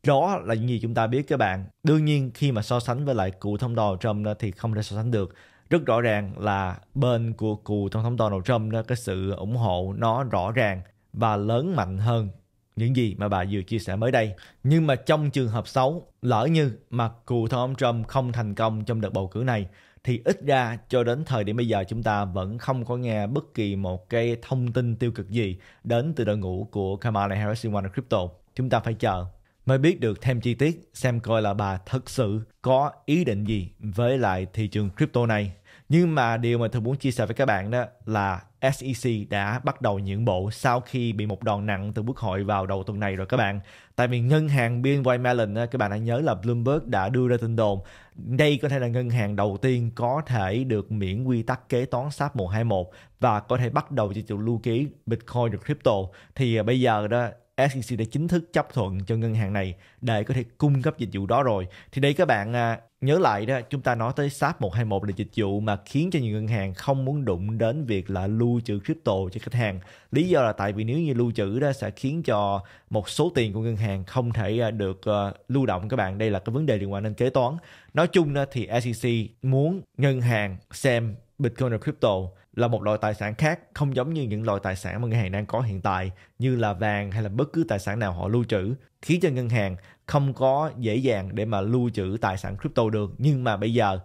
đó là những gì chúng ta biết các bạn đương nhiên khi mà so sánh với lại cựu thống Donald Trump thì không thể so sánh được rất rõ ràng là bên của cựu tổng thống Donald Trump đó cái sự ủng hộ nó rõ ràng và lớn mạnh hơn những gì mà bà vừa chia sẻ mới đây. Nhưng mà trong trường hợp xấu, lỡ như mà cựu ông Trump không thành công trong đợt bầu cử này, thì ít ra cho đến thời điểm bây giờ chúng ta vẫn không có nghe bất kỳ một cái thông tin tiêu cực gì đến từ đội ngũ của Kamala Harris liên quan crypto. Chúng ta phải chờ mới biết được thêm chi tiết xem coi là bà thật sự có ý định gì với lại thị trường crypto này nhưng mà điều mà tôi muốn chia sẻ với các bạn đó là SEC đã bắt đầu nhượng bộ sau khi bị một đòn nặng từ quốc hội vào đầu tuần này rồi các bạn. Tại vì ngân hàng BNY Mellon, các bạn đã nhớ là Bloomberg đã đưa ra tin đồn đây có thể là ngân hàng đầu tiên có thể được miễn quy tắc kế toán SAP 121 và có thể bắt đầu chỉ chủ lưu ký Bitcoin được crypto. Thì à, bây giờ đó SEC đã chính thức chấp thuận cho ngân hàng này để có thể cung cấp dịch vụ đó rồi. Thì đây các bạn à, nhớ lại đó, chúng ta nói tới SAP 121 là dịch vụ mà khiến cho nhiều ngân hàng không muốn đụng đến việc là lưu trữ crypto cho khách hàng. Lý do là tại vì nếu như lưu trữ đó sẽ khiến cho một số tiền của ngân hàng không thể à, được à, lưu động các bạn. Đây là cái vấn đề liên quan đến kế toán. Nói chung thì SEC muốn ngân hàng xem Bitcoin là crypto là một loại tài sản khác không giống như những loại tài sản mà ngân hàng đang có hiện tại như là vàng hay là bất cứ tài sản nào họ lưu trữ khiến cho ngân hàng không có dễ dàng để mà lưu trữ tài sản crypto được nhưng mà bây giờ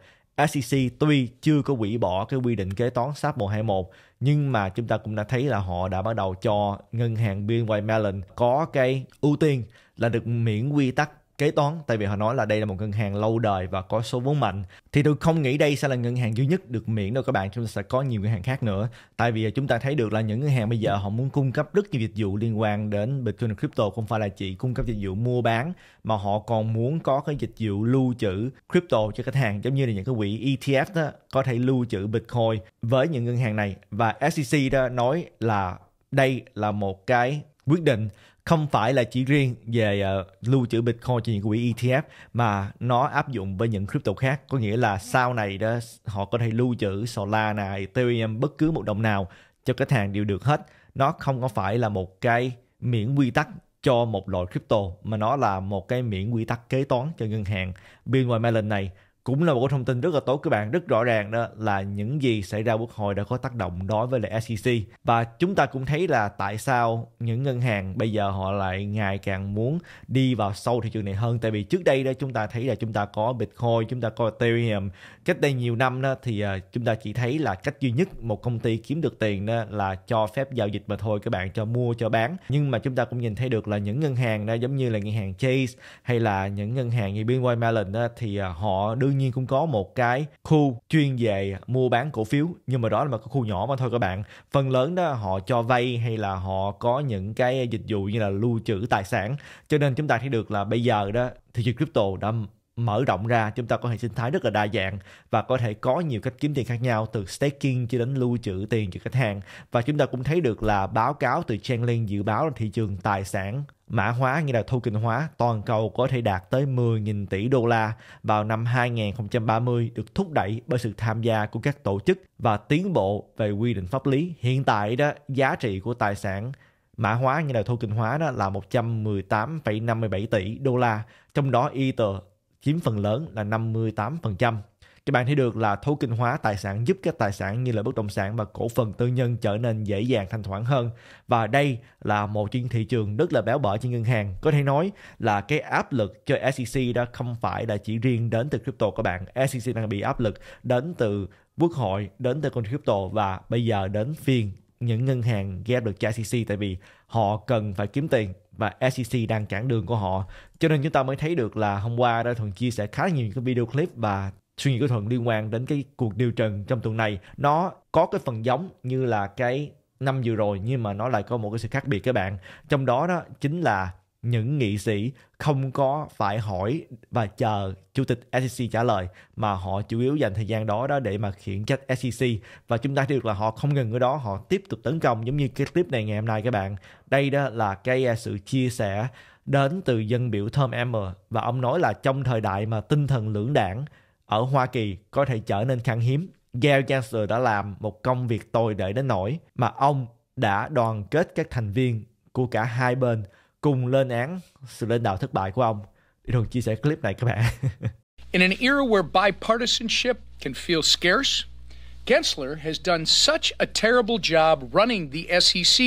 SEC tuy chưa có hủy bỏ cái quy định kế toán SAP 121 nhưng mà chúng ta cũng đã thấy là họ đã bắt đầu cho ngân hàng BNY Mellon có cái ưu tiên là được miễn quy tắc kế toán tại vì họ nói là đây là một ngân hàng lâu đời và có số vốn mạnh thì tôi không nghĩ đây sẽ là ngân hàng duy nhất được miễn đâu các bạn chúng ta sẽ có nhiều ngân hàng khác nữa tại vì chúng ta thấy được là những ngân hàng bây giờ họ muốn cung cấp rất nhiều dịch vụ liên quan đến bitcoin crypto không phải là chỉ cung cấp dịch vụ mua bán mà họ còn muốn có cái dịch vụ lưu trữ crypto cho khách hàng giống như là những cái quỹ ETF đó có thể lưu trữ bitcoin với những ngân hàng này và SEC đó nói là đây là một cái quyết định không phải là chỉ riêng về uh, lưu trữ Bitcoin trên những quỹ ETF mà nó áp dụng với những crypto khác có nghĩa là sau này đó họ có thể lưu trữ Solana, Ethereum bất cứ một đồng nào cho khách hàng đều được hết nó không có phải là một cái miễn quy tắc cho một loại crypto mà nó là một cái miễn quy tắc kế toán cho ngân hàng. bên ngoài Mellon này cũng là một cái thông tin rất là tốt các bạn rất rõ ràng đó là những gì xảy ra quốc hội đã có tác động đối với lại SEC và chúng ta cũng thấy là tại sao những ngân hàng bây giờ họ lại ngày càng muốn đi vào sâu thị trường này hơn tại vì trước đây đó chúng ta thấy là chúng ta có Bitcoin chúng ta có Ethereum cách đây nhiều năm đó thì ờ, chúng ta chỉ thấy là cách duy nhất một công ty kiếm được tiền đó là cho phép giao dịch mà thôi các bạn cho mua cho bán nhưng mà chúng ta cũng nhìn thấy được là những ngân hàng đó giống như là ngân hàng Chase hay là những ngân hàng như BNY Mellon đó thì ờ, họ đương đương nhiên cũng có một cái khu chuyên về mua bán cổ phiếu nhưng mà đó là một cái khu nhỏ mà thôi các bạn phần lớn đó họ cho vay hay là họ có những cái dịch vụ như là lưu trữ tài sản cho nên chúng ta thấy được là bây giờ đó thị trường crypto đã mở rộng ra chúng ta có hệ sinh thái rất là đa dạng và có thể có nhiều cách kiếm tiền khác nhau từ staking cho đến lưu trữ tiền cho khách hàng và chúng ta cũng thấy được là báo cáo từ Chainlink dự báo là thị trường tài sản mã hóa như là token hóa toàn cầu có thể đạt tới 10.000 tỷ đô la vào năm 2030 được thúc đẩy bởi sự tham gia của các tổ chức và tiến bộ về quy định pháp lý. Hiện tại đó giá trị của tài sản mã hóa như là token hóa đó là 118,57 tỷ đô la, trong đó Ether chiếm phần lớn là 58% các bạn thấy được là thấu kinh hóa tài sản giúp các tài sản như là bất động sản và cổ phần tư nhân trở nên dễ dàng thanh khoản hơn và đây là một trên thị trường rất là béo bở trên ngân hàng có thể nói là cái áp lực cho SEC đã không phải là chỉ riêng đến từ crypto các bạn SEC đang bị áp lực đến từ quốc hội đến từ con crypto và bây giờ đến phiên những ngân hàng ghép được cho SEC tại vì họ cần phải kiếm tiền và SEC đang cản đường của họ. Cho nên chúng ta mới thấy được là hôm qua đã thường chia sẻ khá nhiều những cái video clip và suy nghĩ của thuận liên quan đến cái cuộc điều trần trong tuần này nó có cái phần giống như là cái năm vừa rồi nhưng mà nó lại có một cái sự khác biệt các bạn trong đó đó chính là những nghị sĩ không có phải hỏi và chờ chủ tịch SEC trả lời mà họ chủ yếu dành thời gian đó đó để mà khiển trách SEC và chúng ta thấy được là họ không ngừng ở đó họ tiếp tục tấn công giống như cái clip này ngày hôm nay các bạn đây đó là cái à, sự chia sẻ đến từ dân biểu Thơm Emmer và ông nói là trong thời đại mà tinh thần lưỡng đảng ở Hoa Kỳ có thể trở nên khan hiếm. Gensler đã làm một công việc tồi tệ đến nỗi mà ông đã đoàn kết các thành viên của cả hai bên cùng lên án sự lãnh đạo thất bại của ông. Đi chia sẻ clip này các bạn. [LAUGHS] In an era where bipartisanship can feel scarce, Gensler has done such a terrible job running the SEC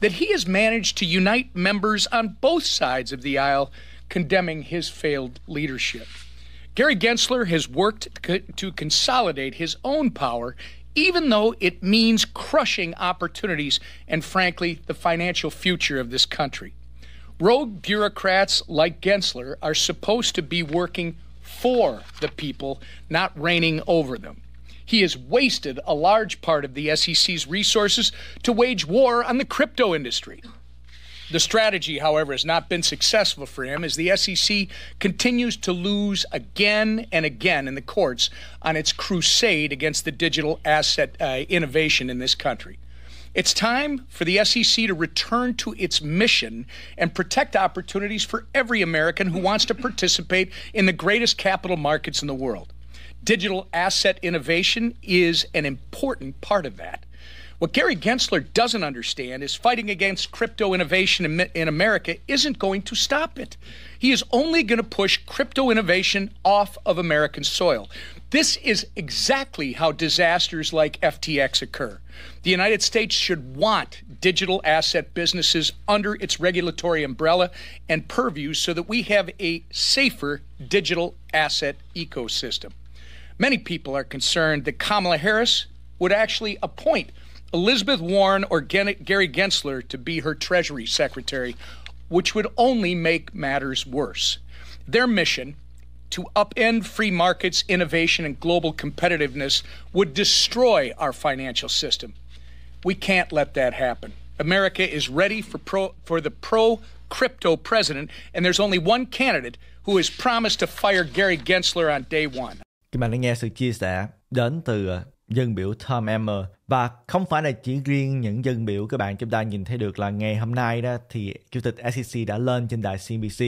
that he has managed to unite members on both sides of the aisle condemning his failed leadership. Gary Gensler has worked to consolidate his own power, even though it means crushing opportunities and, frankly, the financial future of this country. Rogue bureaucrats like Gensler are supposed to be working for the people, not reigning over them. He has wasted a large part of the SEC's resources to wage war on the crypto industry. The strategy, however, has not been successful for him as the SEC continues to lose again and again in the courts on its crusade against the digital asset uh, innovation in this country. It's time for the SEC to return to its mission and protect opportunities for every American who wants to participate in the greatest capital markets in the world. Digital asset innovation is an important part of that. What Gary Gensler doesn't understand is fighting against crypto innovation in America isn't going to stop it. He is only going to push crypto innovation off of American soil. This is exactly how disasters like FTX occur. The United States should want digital asset businesses under its regulatory umbrella and purview so that we have a safer digital asset ecosystem. Many people are concerned that Kamala Harris would actually appoint Elizabeth Warren or Gary Gensler to be her Treasury Secretary, which would only make matters worse. Their mission, to upend free markets, innovation, and global competitiveness, would destroy our financial system. We can't let that happen. America is ready for, pro, for the pro crypto president, and there's only one candidate who has promised to fire Gary Gensler on day one. Các bạn đã nghe sự chia sẻ đến từ dân biểu Tom Emmer và không phải là chỉ riêng những dân biểu các bạn chúng ta nhìn thấy được là ngày hôm nay đó thì chủ tịch SEC đã lên trên đài CNBC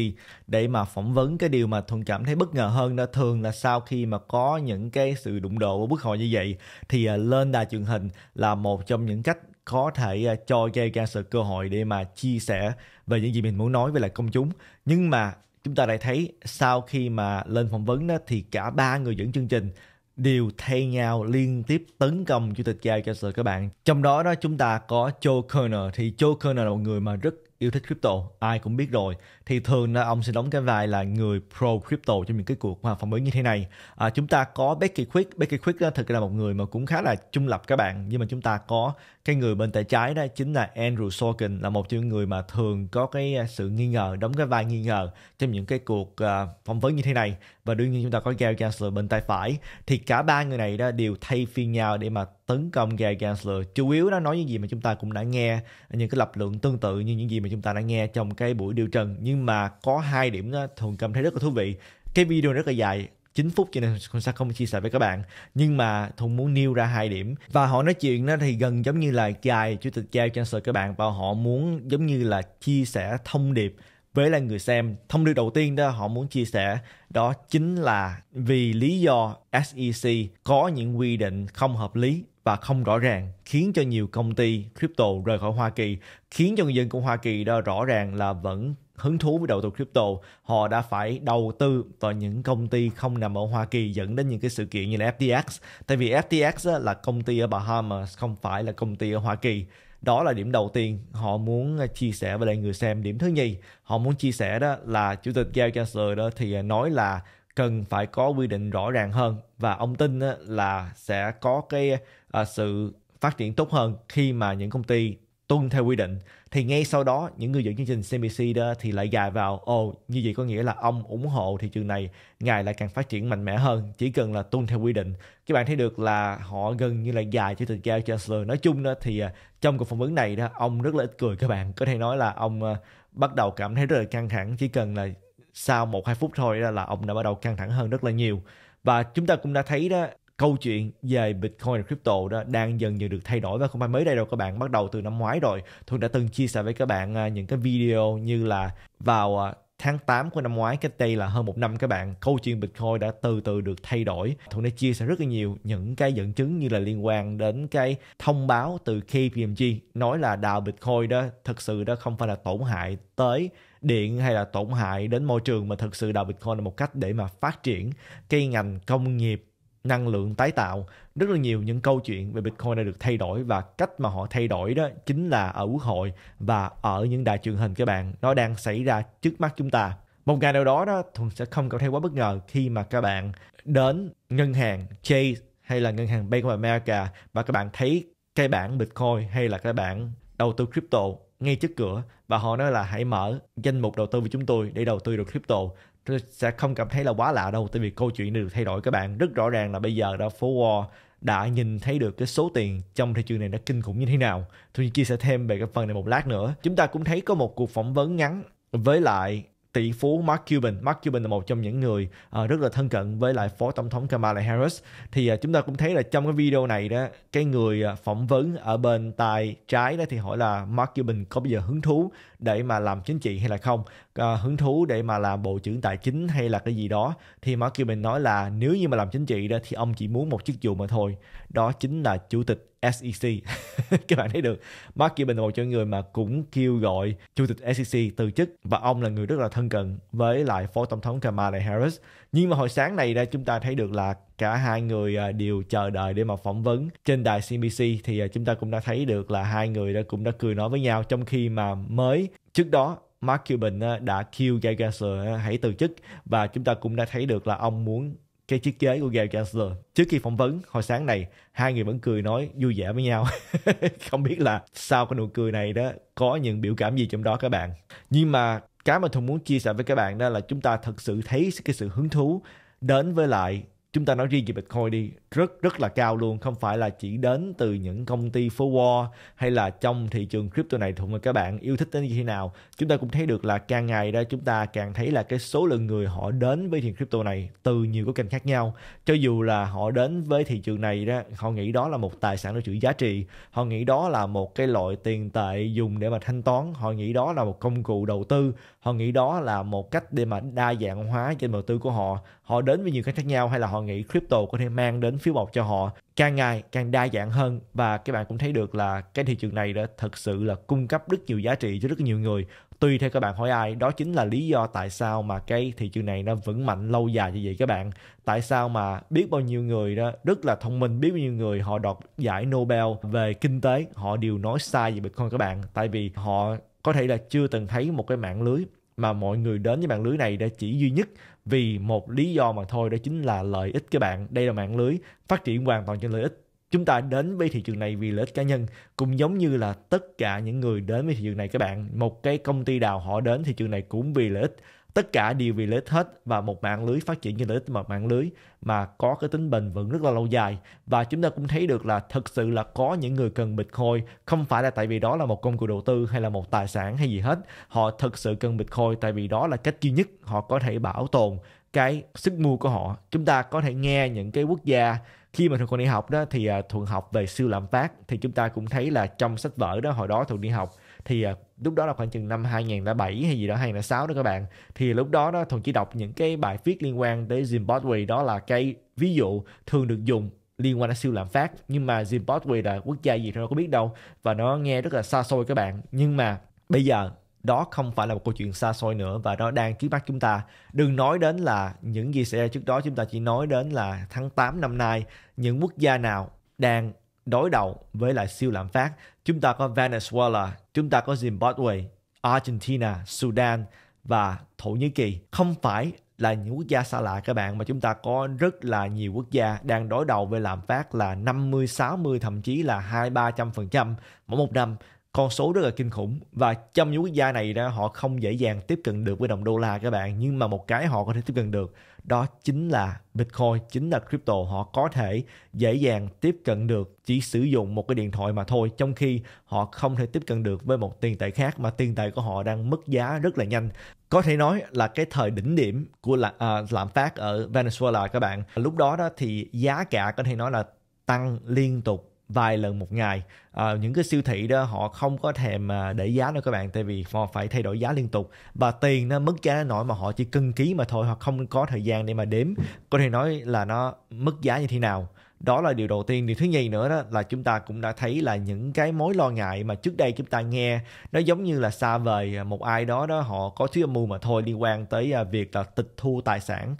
để mà phỏng vấn cái điều mà thuần cảm thấy bất ngờ hơn đó thường là sau khi mà có những cái sự đụng độ của bức hội như vậy thì à, lên đài truyền hình là một trong những cách có thể à, cho gây ra sự cơ hội để mà chia sẻ về những gì mình muốn nói với lại công chúng nhưng mà chúng ta lại thấy sau khi mà lên phỏng vấn đó thì cả ba người dẫn chương trình đều thay nhau liên tiếp tấn công chủ tịch giao cho sự các bạn. Trong đó đó chúng ta có Joe Kerner thì Joe Kerner là một người mà rất yêu thích crypto, ai cũng biết rồi. Thì thường là ông sẽ đóng cái vai là người pro crypto trong những cái cuộc mà phỏng vấn như thế này. À, chúng ta có Becky Quick, Becky Quick thực ra là một người mà cũng khá là trung lập các bạn, nhưng mà chúng ta có cái người bên tay trái đó chính là Andrew Sorkin là một trong những người mà thường có cái à, sự nghi ngờ đóng cái vai nghi ngờ trong những cái cuộc uh, phỏng vấn như thế này và đương nhiên chúng ta có Gary Gensler bên tay phải thì cả ba người này đó đều thay phiên nhau để mà tấn công Gary Gensler chủ yếu nó nói những gì mà chúng ta cũng đã nghe những cái lập luận tương tự như những gì mà chúng ta đã nghe trong cái buổi điều trần nhưng mà có hai điểm đó, thường cảm thấy rất là thú vị cái video rất là dài 9 phút cho nên con sẽ không chia sẻ với các bạn nhưng mà Thùng muốn nêu ra hai điểm và họ nói chuyện đó thì gần giống như là Guy chủ tịch Guy Chancellor các bạn và họ muốn giống như là chia sẻ thông điệp với là người xem thông điệp đầu tiên đó họ muốn chia sẻ đó chính là vì lý do SEC có những quy định không hợp lý và không rõ ràng khiến cho nhiều công ty crypto rời khỏi Hoa Kỳ khiến cho người dân của Hoa Kỳ đó rõ ràng là vẫn hứng thú với đầu tư crypto họ đã phải đầu tư vào những công ty không nằm ở Hoa Kỳ dẫn đến những cái sự kiện như là FTX tại vì FTX là công ty ở Bahamas không phải là công ty ở Hoa Kỳ đó là điểm đầu tiên họ muốn à, chia sẻ với lại người xem điểm thứ nhì họ muốn chia sẻ đó là chủ tịch Gary Gensler đó thì à, nói là cần phải có quy định rõ ràng hơn và ông tin là sẽ có cái à, sự phát triển tốt hơn khi mà những công ty tuân theo quy định thì ngay sau đó những người dẫn chương trình CNBC đó thì lại gài vào ồ oh, như vậy có nghĩa là ông ủng hộ thị trường này ngài lại càng phát triển mạnh mẽ hơn chỉ cần là tuân theo quy định các bạn thấy được là họ gần như là gài chủ tịch Gary Gensler nói chung đó thì à, trong cuộc phỏng vấn này đó ông rất là ít cười các bạn có thể nói là ông à, bắt đầu cảm thấy rất là căng thẳng chỉ cần là sau một hai phút thôi đó là ông đã bắt đầu căng thẳng hơn rất là nhiều và chúng ta cũng đã thấy đó câu chuyện về Bitcoin và crypto đó đang dần dần được thay đổi và không phải mới đây đâu các bạn bắt đầu từ năm ngoái rồi Thuận đã từng chia sẻ với các bạn à, những cái video như là vào à, tháng 8 của năm ngoái cách đây là hơn một năm các bạn câu chuyện Bitcoin đã từ từ được thay đổi Thuận đã chia sẻ rất là nhiều những cái dẫn chứng như là liên quan đến cái thông báo từ KPMG nói là đào Bitcoin đó thật sự đó không phải là tổn hại tới điện hay là tổn hại đến môi trường mà thực sự đào Bitcoin là một cách để mà phát triển cái ngành công nghiệp năng lượng tái tạo rất là nhiều những câu chuyện về bitcoin đã được thay đổi và cách mà họ thay đổi đó chính là ở quốc hội và ở những đài truyền hình các bạn nó đang xảy ra trước mắt chúng ta một ngày nào đó đó thuần sẽ không cảm thấy quá bất ngờ khi mà các bạn đến ngân hàng Chase hay là ngân hàng Bank of America và các bạn thấy cái bảng Bitcoin hay là cái bảng đầu tư crypto ngay trước cửa và họ nói là hãy mở danh mục đầu tư với chúng tôi để đầu tư được crypto sẽ không cảm thấy là quá lạ đâu tại vì câu chuyện được thay đổi các bạn rất rõ ràng là bây giờ đã phố War đã nhìn thấy được cái số tiền trong thị trường này đã kinh khủng như thế nào tôi chia sẻ thêm về cái phần này một lát nữa chúng ta cũng thấy có một cuộc phỏng vấn ngắn với lại tỷ phú Mark Cuban. Mark Cuban là một trong những người uh, rất là thân cận với lại phó tổng thống Kamala Harris. Thì uh, chúng ta cũng thấy là trong cái video này đó, cái người uh, phỏng vấn ở bên tay trái đó thì hỏi là Mark Cuban có bây giờ hứng thú để mà làm chính trị hay là không, uh, hứng thú để mà làm bộ trưởng tài chính hay là cái gì đó. Thì Mark Cuban nói là nếu như mà làm chính trị đó thì ông chỉ muốn một chức vụ mà thôi, đó chính là chủ tịch SEC [LAUGHS] các bạn thấy được Mark Cuban là một trong người mà cũng kêu gọi chủ tịch SEC từ chức và ông là người rất là thân cận với lại phó tổng thống Kamala Harris nhưng mà hồi sáng này đây chúng ta thấy được là cả hai người à, đều chờ đợi để mà phỏng vấn trên đài CNBC thì à, chúng ta cũng đã thấy được là hai người đã cũng đã cười nói với nhau trong khi mà mới trước đó Mark Cuban à, đã kêu Jay Gensler hãy từ chức và chúng ta cũng đã thấy được là ông muốn cái chiếc ghế của Gail Gensler. Trước khi phỏng vấn, hồi sáng này, hai người vẫn cười nói vui vẻ với nhau. [LAUGHS] không biết là sau cái nụ cười này đó có những biểu cảm gì trong đó các bạn. Nhưng mà cái mà Thùng muốn chia sẻ với các bạn đó là chúng ta thật sự thấy cái sự hứng thú đến với lại chúng ta nói riêng về Bitcoin đi rất rất là cao luôn không phải là chỉ đến từ những công ty phố Wall hay là trong thị trường crypto này thuộc mà các bạn yêu thích đến như thế nào chúng ta cũng thấy được là càng ngày đó chúng ta càng thấy là cái số lượng người họ đến với thị trường crypto này từ nhiều cái kênh khác nhau cho dù là họ đến với thị trường này đó họ nghĩ đó là một tài sản lưu trữ giá trị họ nghĩ đó là một cái loại tiền tệ dùng để mà thanh toán họ nghĩ đó là một công cụ đầu tư họ nghĩ đó là một cách để mà đa dạng hóa trên đầu tư của họ họ đến với nhiều cách khác nhau hay là họ nghĩ crypto có thể mang đến phiếu bọc cho họ càng ngày càng đa dạng hơn và các bạn cũng thấy được là cái thị trường này đã thật sự là cung cấp rất nhiều giá trị cho rất nhiều người tùy theo các bạn hỏi ai đó chính là lý do tại sao mà cái thị trường này nó vững mạnh lâu dài như vậy các bạn tại sao mà biết bao nhiêu người đó rất là thông minh biết bao nhiêu người họ đoạt giải Nobel về kinh tế họ đều nói sai về Bitcoin các bạn tại vì họ có thể là chưa từng thấy một cái mạng lưới mà mọi người đến với mạng lưới này để chỉ duy nhất vì một lý do mà thôi đó chính là lợi ích các bạn đây là mạng lưới phát triển hoàn toàn trên lợi ích chúng ta đến với thị trường này vì lợi ích cá nhân cũng giống như là tất cả những người đến với thị trường này các bạn một cái công ty đào họ đến thị trường này cũng vì lợi ích tất cả đều vì lợi ích hết và một mạng lưới phát triển như lợi ích một mạng lưới mà có cái tính bền vững rất là lâu dài và chúng ta cũng thấy được là thực sự là có những người cần Bitcoin không phải là tại vì đó là một công cụ đầu tư hay là một tài sản hay gì hết họ thực sự cần Bitcoin tại vì đó là cách duy nhất họ có thể bảo tồn cái sức mua của họ chúng ta có thể nghe những cái quốc gia khi mà thuận còn đi học đó thì à, thuận học về siêu lạm phát thì chúng ta cũng thấy là trong sách vở đó hồi đó thuận đi học thì à, lúc đó là khoảng chừng năm 2007 hay gì đó 2006 đó các bạn thì lúc đó đó thuần chỉ đọc những cái bài viết liên quan tới Zimbabwe đó là cái ví dụ thường được dùng liên quan đến siêu lạm phát nhưng mà Zimbabwe là quốc gia gì thì đâu có biết đâu và nó nghe rất là xa xôi các bạn nhưng mà bây giờ đó không phải là một câu chuyện xa xôi nữa và nó đang trước mắt chúng ta. Đừng nói đến là những gì xảy ra trước đó, chúng ta chỉ nói đến là tháng 8 năm nay, những quốc gia nào đang đối đầu với lại siêu lạm phát. Chúng ta có Venezuela, chúng ta có Zimbabwe, Argentina, Sudan và Thổ Nhĩ Kỳ. Không phải là những quốc gia xa lạ các bạn mà chúng ta có rất là nhiều quốc gia đang đối đầu với lạm phát là 50, 60 thậm chí là 2 300% phần trăm mỗi một năm con số rất là kinh khủng và trong những quốc gia này đó họ không dễ dàng tiếp cận được với đồng đô la các bạn nhưng mà một cái họ có thể tiếp cận được đó chính là Bitcoin, chính là crypto họ có thể dễ dàng tiếp cận được chỉ sử dụng một cái điện thoại mà thôi trong khi họ không thể tiếp cận được với một tiền tệ khác mà tiền tệ của họ đang mất giá rất là nhanh. Có thể nói là cái thời đỉnh điểm của là, à, lạm phát ở Venezuela các bạn. Lúc đó đó thì giá cả có thể nói là tăng liên tục vài lần một ngày à, những cái siêu thị đó họ không có thèm à, để giá nữa các bạn tại vì họ phải thay đổi giá liên tục và tiền nó mất giá nổi mà họ chỉ cân ký mà thôi hoặc không có thời gian để mà đếm có thể nói là nó mất giá như thế nào đó là điều đầu tiên điều thứ nhì nữa đó là chúng ta cũng đã thấy là những cái mối lo ngại mà trước đây chúng ta nghe nó giống như là xa vời à, một ai đó đó họ có thuyết âm mưu mà thôi liên quan tới à, việc là tịch thu tài sản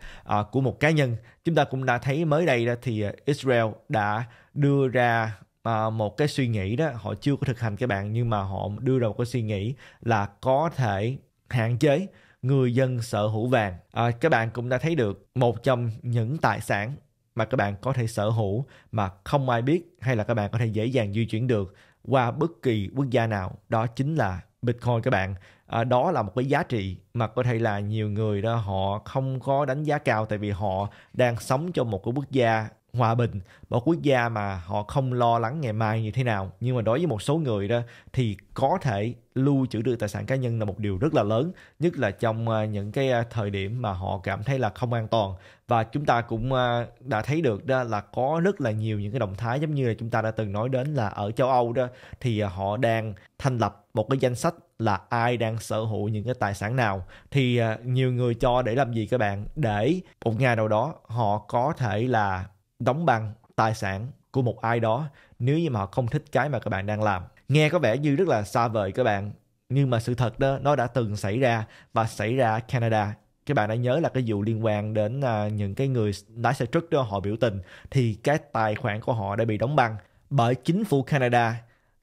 của một cá nhân chúng ta cũng đã thấy mới đây đó thì Israel đã đưa ra à, một cái suy nghĩ đó họ chưa có thực hành các bạn nhưng mà họ đưa ra một cái suy nghĩ là có thể hạn chế người dân sở hữu vàng à, các bạn cũng đã thấy được một trong những tài sản mà các bạn có thể sở hữu mà không ai biết hay là các bạn có thể dễ dàng di chuyển được qua bất kỳ quốc gia nào đó chính là Bitcoin các bạn à, đó là một cái giá trị mà có thể là nhiều người đó họ không có đánh giá cao tại vì họ đang sống trong một cái quốc gia hòa bình một quốc gia mà họ không lo lắng ngày mai như thế nào nhưng mà đối với một số người đó thì có thể lưu trữ được tài sản cá nhân là một điều rất là lớn nhất là trong à, những cái à, thời điểm mà họ cảm thấy là không an toàn và chúng ta cũng à, đã thấy được đó là có rất là nhiều những cái động thái giống như là chúng ta đã từng nói đến là ở châu Âu đó thì họ đang thành lập một cái danh sách là ai đang sở hữu những cái tài sản nào thì nhiều người cho để làm gì các bạn để một ngày nào đó họ có thể là đóng băng tài sản của một ai đó nếu như mà họ không thích cái mà các bạn đang làm nghe có vẻ như rất là xa vời các bạn nhưng mà sự thật đó nó đã từng xảy ra và xảy ra ở Canada các bạn đã nhớ là cái vụ liên quan đến uh, những cái người lái xe truck đó họ biểu tình thì cái tài khoản của họ đã bị đóng băng bởi chính phủ Canada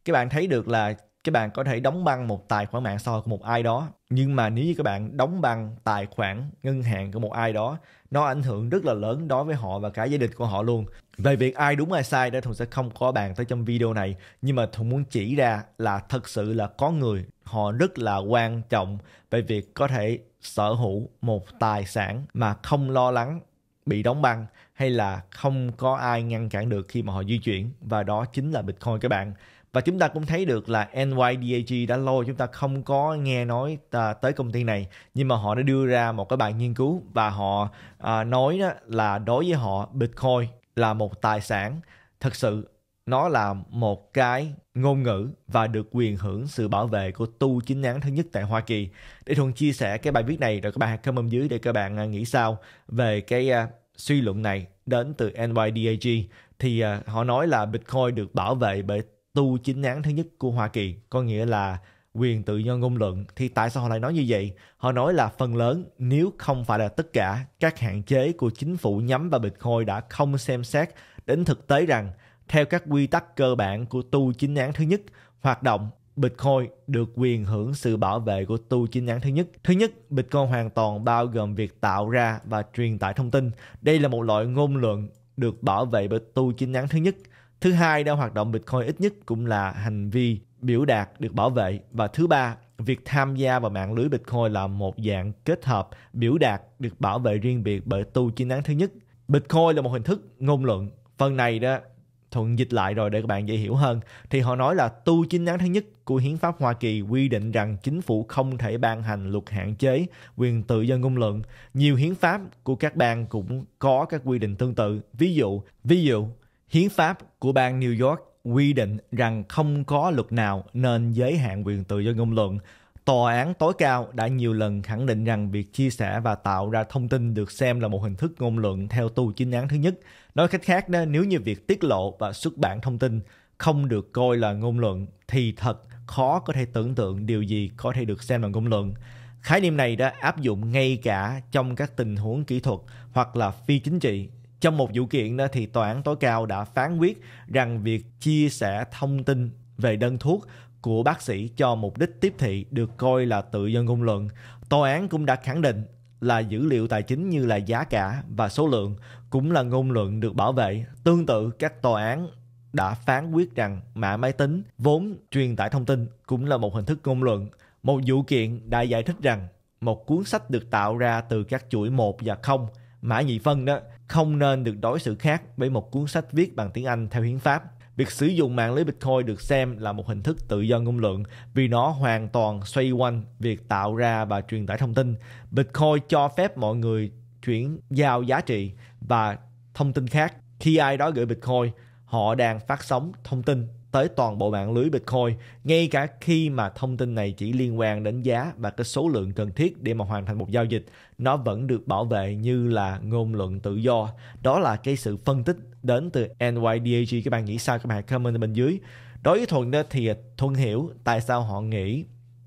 các bạn thấy được là các bạn có thể đóng băng một tài khoản mạng xã hội của một ai đó nhưng mà nếu như các bạn đóng băng tài khoản ngân hàng của một ai đó nó ảnh hưởng rất là lớn đối với họ và cả gia đình của họ luôn về việc ai đúng ai sai đó thùng sẽ không có bàn tới trong video này nhưng mà thùng muốn chỉ ra là thật sự là có người họ rất là quan trọng về việc có thể sở hữu một tài sản mà không lo lắng bị đóng băng hay là không có ai ngăn cản được khi mà họ di chuyển và đó chính là Bitcoin các bạn và chúng ta cũng thấy được là NYDAG đã lâu chúng ta không có nghe nói tới công ty này nhưng mà họ đã đưa ra một cái bài nghiên cứu và họ à, nói đó là đối với họ Bitcoin là một tài sản thật sự nó là một cái ngôn ngữ và được quyền hưởng sự bảo vệ của tu chính án thứ nhất tại Hoa Kỳ. Để Thuận chia sẻ cái bài viết này rồi các bạn comment dưới để các bạn à, nghĩ sao về cái uh, suy luận này đến từ NYDAG thì uh, họ nói là Bitcoin được bảo vệ bởi tu chính án thứ nhất của Hoa Kỳ, có nghĩa là quyền tự do ngôn luận thì tại sao họ lại nói như vậy? Họ nói là phần lớn nếu không phải là tất cả các hạn chế của chính phủ nhắm vào Bitcoin đã không xem xét đến thực tế rằng theo các quy tắc cơ bản của tu chính án thứ nhất, hoạt động Bitcoin được quyền hưởng sự bảo vệ của tu chính án thứ nhất. Thứ nhất, Bitcoin hoàn toàn bao gồm việc tạo ra và truyền tải thông tin. Đây là một loại ngôn luận được bảo vệ bởi tu chính án thứ nhất. Thứ hai đó hoạt động Bitcoin ít nhất cũng là hành vi biểu đạt được bảo vệ. Và thứ ba, việc tham gia vào mạng lưới Bitcoin là một dạng kết hợp biểu đạt được bảo vệ riêng biệt bởi tu chính đáng thứ nhất. Bitcoin là một hình thức ngôn luận. Phần này đó thuận dịch lại rồi để các bạn dễ hiểu hơn thì họ nói là tu chính đáng thứ nhất của hiến pháp Hoa Kỳ quy định rằng chính phủ không thể ban hành luật hạn chế quyền tự do ngôn luận. Nhiều hiến pháp của các bang cũng có các quy định tương tự. Ví dụ, ví dụ Hiến pháp của bang New York quy định rằng không có luật nào nên giới hạn quyền tự do ngôn luận. Tòa án tối cao đã nhiều lần khẳng định rằng việc chia sẻ và tạo ra thông tin được xem là một hình thức ngôn luận theo tu chính án thứ nhất. Nói cách khác, nếu như việc tiết lộ và xuất bản thông tin không được coi là ngôn luận thì thật khó có thể tưởng tượng điều gì có thể được xem là ngôn luận. Khái niệm này đã áp dụng ngay cả trong các tình huống kỹ thuật hoặc là phi chính trị trong một vụ kiện đó thì tòa án tối cao đã phán quyết rằng việc chia sẻ thông tin về đơn thuốc của bác sĩ cho mục đích tiếp thị được coi là tự do ngôn luận. Tòa án cũng đã khẳng định là dữ liệu tài chính như là giá cả và số lượng cũng là ngôn luận được bảo vệ. Tương tự các tòa án đã phán quyết rằng mã máy tính vốn truyền tải thông tin cũng là một hình thức ngôn luận. Một vụ kiện đã giải thích rằng một cuốn sách được tạo ra từ các chuỗi 1 và 0, mã nhị phân đó không nên được đối xử khác bởi một cuốn sách viết bằng tiếng Anh theo hiến pháp. Việc sử dụng mạng lưới Bitcoin được xem là một hình thức tự do ngôn luận vì nó hoàn toàn xoay quanh việc tạo ra và truyền tải thông tin. Bitcoin cho phép mọi người chuyển giao giá trị và thông tin khác. Khi ai đó gửi Bitcoin, họ đang phát sóng thông tin tới toàn bộ mạng lưới Bitcoin, ngay cả khi mà thông tin này chỉ liên quan đến giá và cái số lượng cần thiết để mà hoàn thành một giao dịch, nó vẫn được bảo vệ như là ngôn luận tự do. Đó là cái sự phân tích đến từ NYDAG. Các bạn nghĩ sao? Các bạn comment bên dưới. Đối với Thuận đó thì Thuận hiểu tại sao họ nghĩ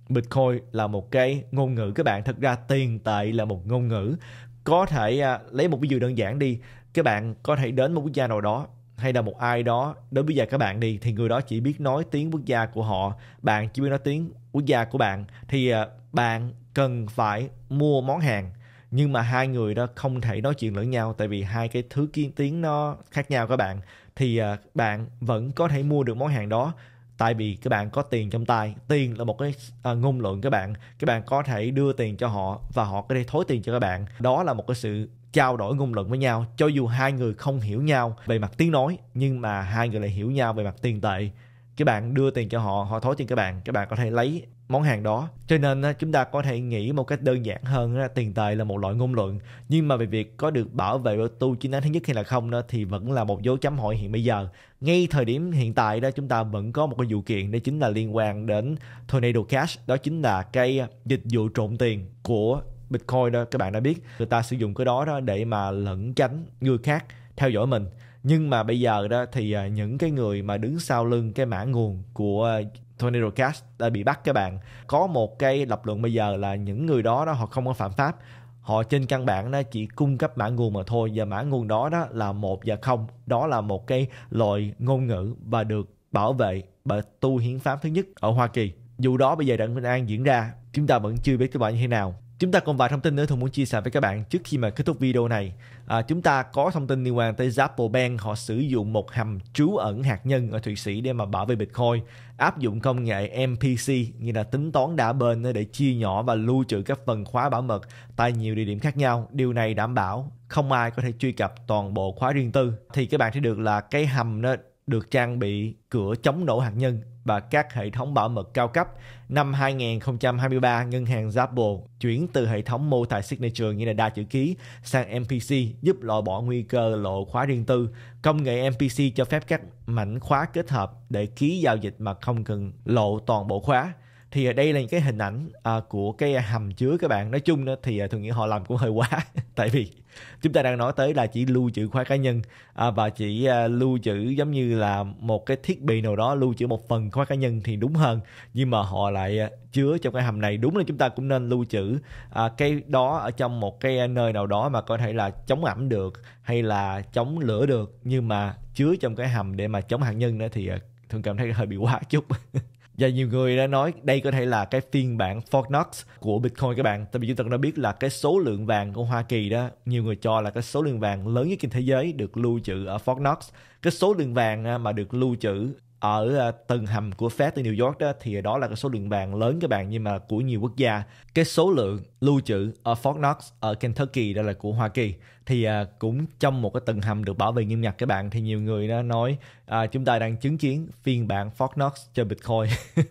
Bitcoin là một cái ngôn ngữ các bạn. Thật ra tiền tệ là một ngôn ngữ. Có thể à, lấy một ví dụ đơn giản đi. Các bạn có thể đến một quốc gia nào đó hay là một ai đó đến với giờ các bạn đi thì người đó chỉ biết nói tiếng quốc gia của họ bạn chỉ biết nói tiếng quốc gia của bạn thì à, bạn cần phải mua món hàng nhưng mà hai người đó không thể nói chuyện lẫn nhau tại vì hai cái thứ kiến tiếng nó khác nhau các bạn thì à, bạn vẫn có thể mua được món hàng đó tại vì các bạn có tiền trong tay tiền là một cái à, ngôn luận các bạn các bạn có thể đưa tiền cho họ và họ có thể thối tiền cho các bạn đó là một cái sự trao đổi ngôn luận với nhau cho dù hai người không hiểu nhau về mặt tiếng nói nhưng mà hai người lại hiểu nhau về mặt tiền tệ các bạn đưa tiền cho họ họ thối tiền các bạn các bạn có thể lấy món hàng đó cho nên chúng ta có thể nghĩ một cách đơn giản hơn tiền tệ là một loại ngôn luận nhưng mà về việc có được bảo vệ ô tu chính đáng thứ nhất hay là không đó thì vẫn là một dấu chấm hỏi hiện bây giờ ngay thời điểm hiện tại đó chúng ta vẫn có một cái vụ kiện đó chính là liên quan đến Tornado Cash đó chính là cái dịch vụ trộm tiền của Bitcoin đó các bạn đã biết người ta sử dụng cái đó đó để mà lẩn tránh người khác theo dõi mình nhưng mà bây giờ đó thì à, những cái người mà đứng sau lưng cái mã nguồn của à, Tornado Cash đã bị bắt các bạn có một cái lập luận bây giờ là những người đó đó họ không có phạm pháp họ trên căn bản nó chỉ cung cấp mã nguồn mà thôi và mã nguồn đó đó là một và không đó là một cái loại ngôn ngữ và được bảo vệ bởi tu hiến pháp thứ nhất ở Hoa Kỳ dù đó bây giờ đang Minh An diễn ra chúng ta vẫn chưa biết kết quả như thế nào Chúng ta còn vài thông tin nữa Thuận muốn chia sẻ với các bạn trước khi mà kết thúc video này. À, chúng ta có thông tin liên quan tới Zapobank họ sử dụng một hầm trú ẩn hạt nhân ở Thụy Sĩ để mà bảo vệ Bitcoin, áp dụng công nghệ MPC như là tính toán đa bên để chia nhỏ và lưu trữ các phần khóa bảo mật tại nhiều địa điểm khác nhau. Điều này đảm bảo không ai có thể truy cập toàn bộ khóa riêng tư. Thì các bạn thấy được là cái hầm nó được trang bị cửa chống nổ hạt nhân và các hệ thống bảo mật cao cấp. Năm 2023, ngân hàng Zappo chuyển từ hệ thống mô tả signature nghĩa là đa chữ ký sang MPC giúp loại bỏ nguy cơ lộ khóa riêng tư. Công nghệ MPC cho phép các mảnh khóa kết hợp để ký giao dịch mà không cần lộ toàn bộ khóa thì đây là những cái hình ảnh à, của cái hầm chứa các bạn nói chung thì uh, à, thường nghĩ họ làm cũng hơi quá [LAUGHS] tại vì chúng ta đang nói tới là chỉ lưu trữ khóa cá nhân à, và chỉ lưu trữ giống như là một cái thiết bị nào đó lưu trữ một phần khóa cá nhân thì đúng hơn nhưng mà họ lại chứa trong cái hầm này đúng là chúng ta cũng nên lưu trữ cái đó ở trong một cái nơi nào đó mà có thể là chống ẩm được hay là chống lửa được nhưng mà chứa trong cái hầm để mà chống hạt nhân nữa thì thường cảm thấy hơi bị quá chút [LAUGHS] và nhiều người đã nói đây có thể là cái phiên bản Fort Knox của Bitcoin các bạn tại vì chúng ta cũng đã biết là cái số lượng vàng của Hoa Kỳ đó nhiều người cho là cái số lượng vàng lớn nhất trên thế giới được lưu trữ ở Fort Knox, cái số lượng vàng à, mà được lưu trữ ở ờ, tầng hầm của Fed ở New York đó thì đó là cái số lượng vàng lớn các bạn nhưng mà của nhiều quốc gia cái số lượng lưu trữ ở Fort Knox ở Kentucky đó là của Hoa Kỳ thì ờ, cũng trong một cái tầng hầm được bảo vệ nghiêm ngặt các bạn thì nhiều người đã nói à, chúng ta đang chứng kiến phiên bản Fort Knox cho Bitcoin [LAUGHS]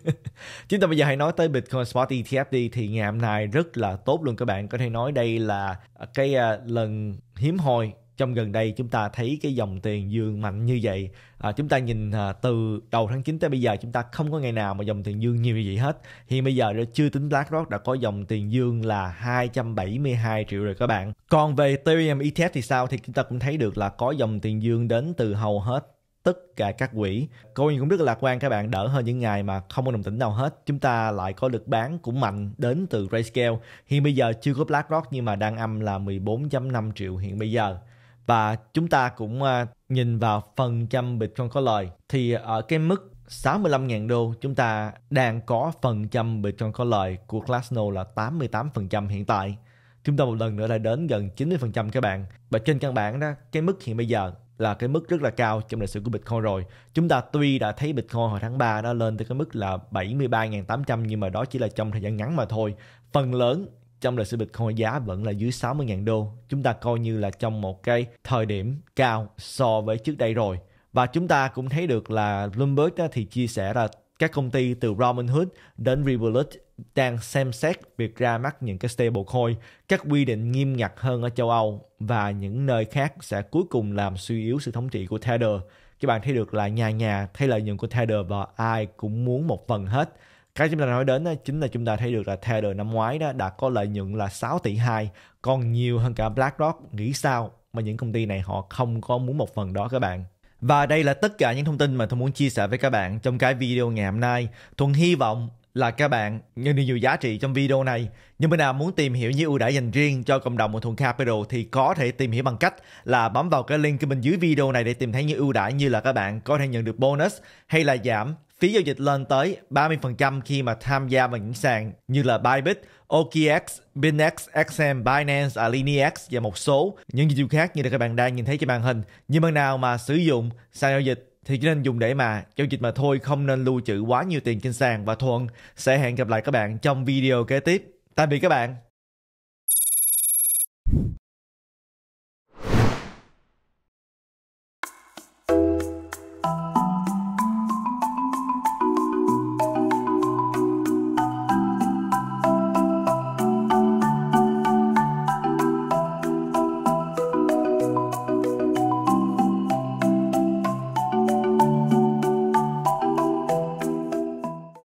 chúng ta bây giờ hãy nói tới Bitcoin Spot ETF đi thì ngày hôm nay rất là tốt luôn các bạn có thể nói đây là cái ờ, lần hiếm hoi trong gần đây chúng ta thấy cái dòng tiền dương mạnh như vậy à, chúng ta nhìn à, từ đầu tháng 9 tới bây giờ chúng ta không có ngày nào mà dòng tiền dương nhiều như vậy hết hiện bây giờ chưa tính BlackRock đã có dòng tiền dương là 272 triệu rồi các bạn còn về Ethereum ETF thì sao thì chúng ta cũng thấy được là có dòng tiền dương đến từ hầu hết tất cả các quỹ coin cũng rất là lạc quan các bạn đỡ hơn những ngày mà không có đồng tĩnh nào hết chúng ta lại có lực bán cũng mạnh đến từ Grayscale hiện bây giờ chưa có BlackRock nhưng mà đang âm là 14.5 triệu hiện bây giờ và chúng ta cũng à, nhìn vào phần trăm Bitcoin có lời thì ở cái mức 65.000 đô chúng ta đang có phần trăm Bitcoin có lời của Glassnode là 88% hiện tại. Chúng ta một lần nữa lại đến gần 90% các bạn. Và trên căn bản đó, cái mức hiện bây giờ là cái mức rất là cao trong lịch sử của Bitcoin rồi. Chúng ta tuy đã thấy Bitcoin hồi tháng 3 nó lên tới cái mức là 73.800 nhưng mà đó chỉ là trong thời gian ngắn mà thôi. Phần lớn trong lịch sử Bitcoin giá vẫn là dưới 60.000 đô. Chúng ta coi như là trong một cái thời điểm cao so với trước đây rồi. Và chúng ta cũng thấy được là Bloomberg thì chia sẻ là các công ty từ Robinhood đến Revolut đang xem xét việc ra mắt những cái stablecoin, các quy định nghiêm ngặt hơn ở châu Âu và những nơi khác sẽ cuối cùng làm suy yếu sự thống trị của Tether. Các bạn thấy được là nhà nhà thay lợi nhuận của Tether và ai cũng muốn một phần hết cái chúng ta nói đến đó, chính là chúng ta thấy được là Tether năm ngoái đó đã có lợi nhuận là 6 tỷ 2 còn nhiều hơn cả BlackRock nghĩ sao mà những công ty này họ không có muốn một phần đó các bạn và đây là tất cả những thông tin mà tôi muốn chia sẻ với các bạn trong cái video ngày hôm nay Thuận hy vọng là các bạn nhận được nhiều giá trị trong video này. Nhưng bên nào muốn tìm hiểu những ưu đãi dành riêng cho cộng đồng của Thuận Capital thì có thể tìm hiểu bằng cách là bấm vào cái link bên dưới video này để tìm thấy những ưu đãi như là các bạn có thể nhận được bonus hay là giảm phí giao dịch lên tới 30% khi mà tham gia vào những sàn như là Bybit, OKX, Binex, XM, Binance, Alinex và một số những dịch vụ khác như là các bạn đang nhìn thấy trên màn hình. Nhưng bạn nào mà sử dụng sàn giao dịch thì chỉ nên dùng để mà giao dịch mà thôi không nên lưu trữ quá nhiều tiền trên sàn và Thuận sẽ hẹn gặp lại các bạn trong video kế tiếp. Tạm biệt các bạn.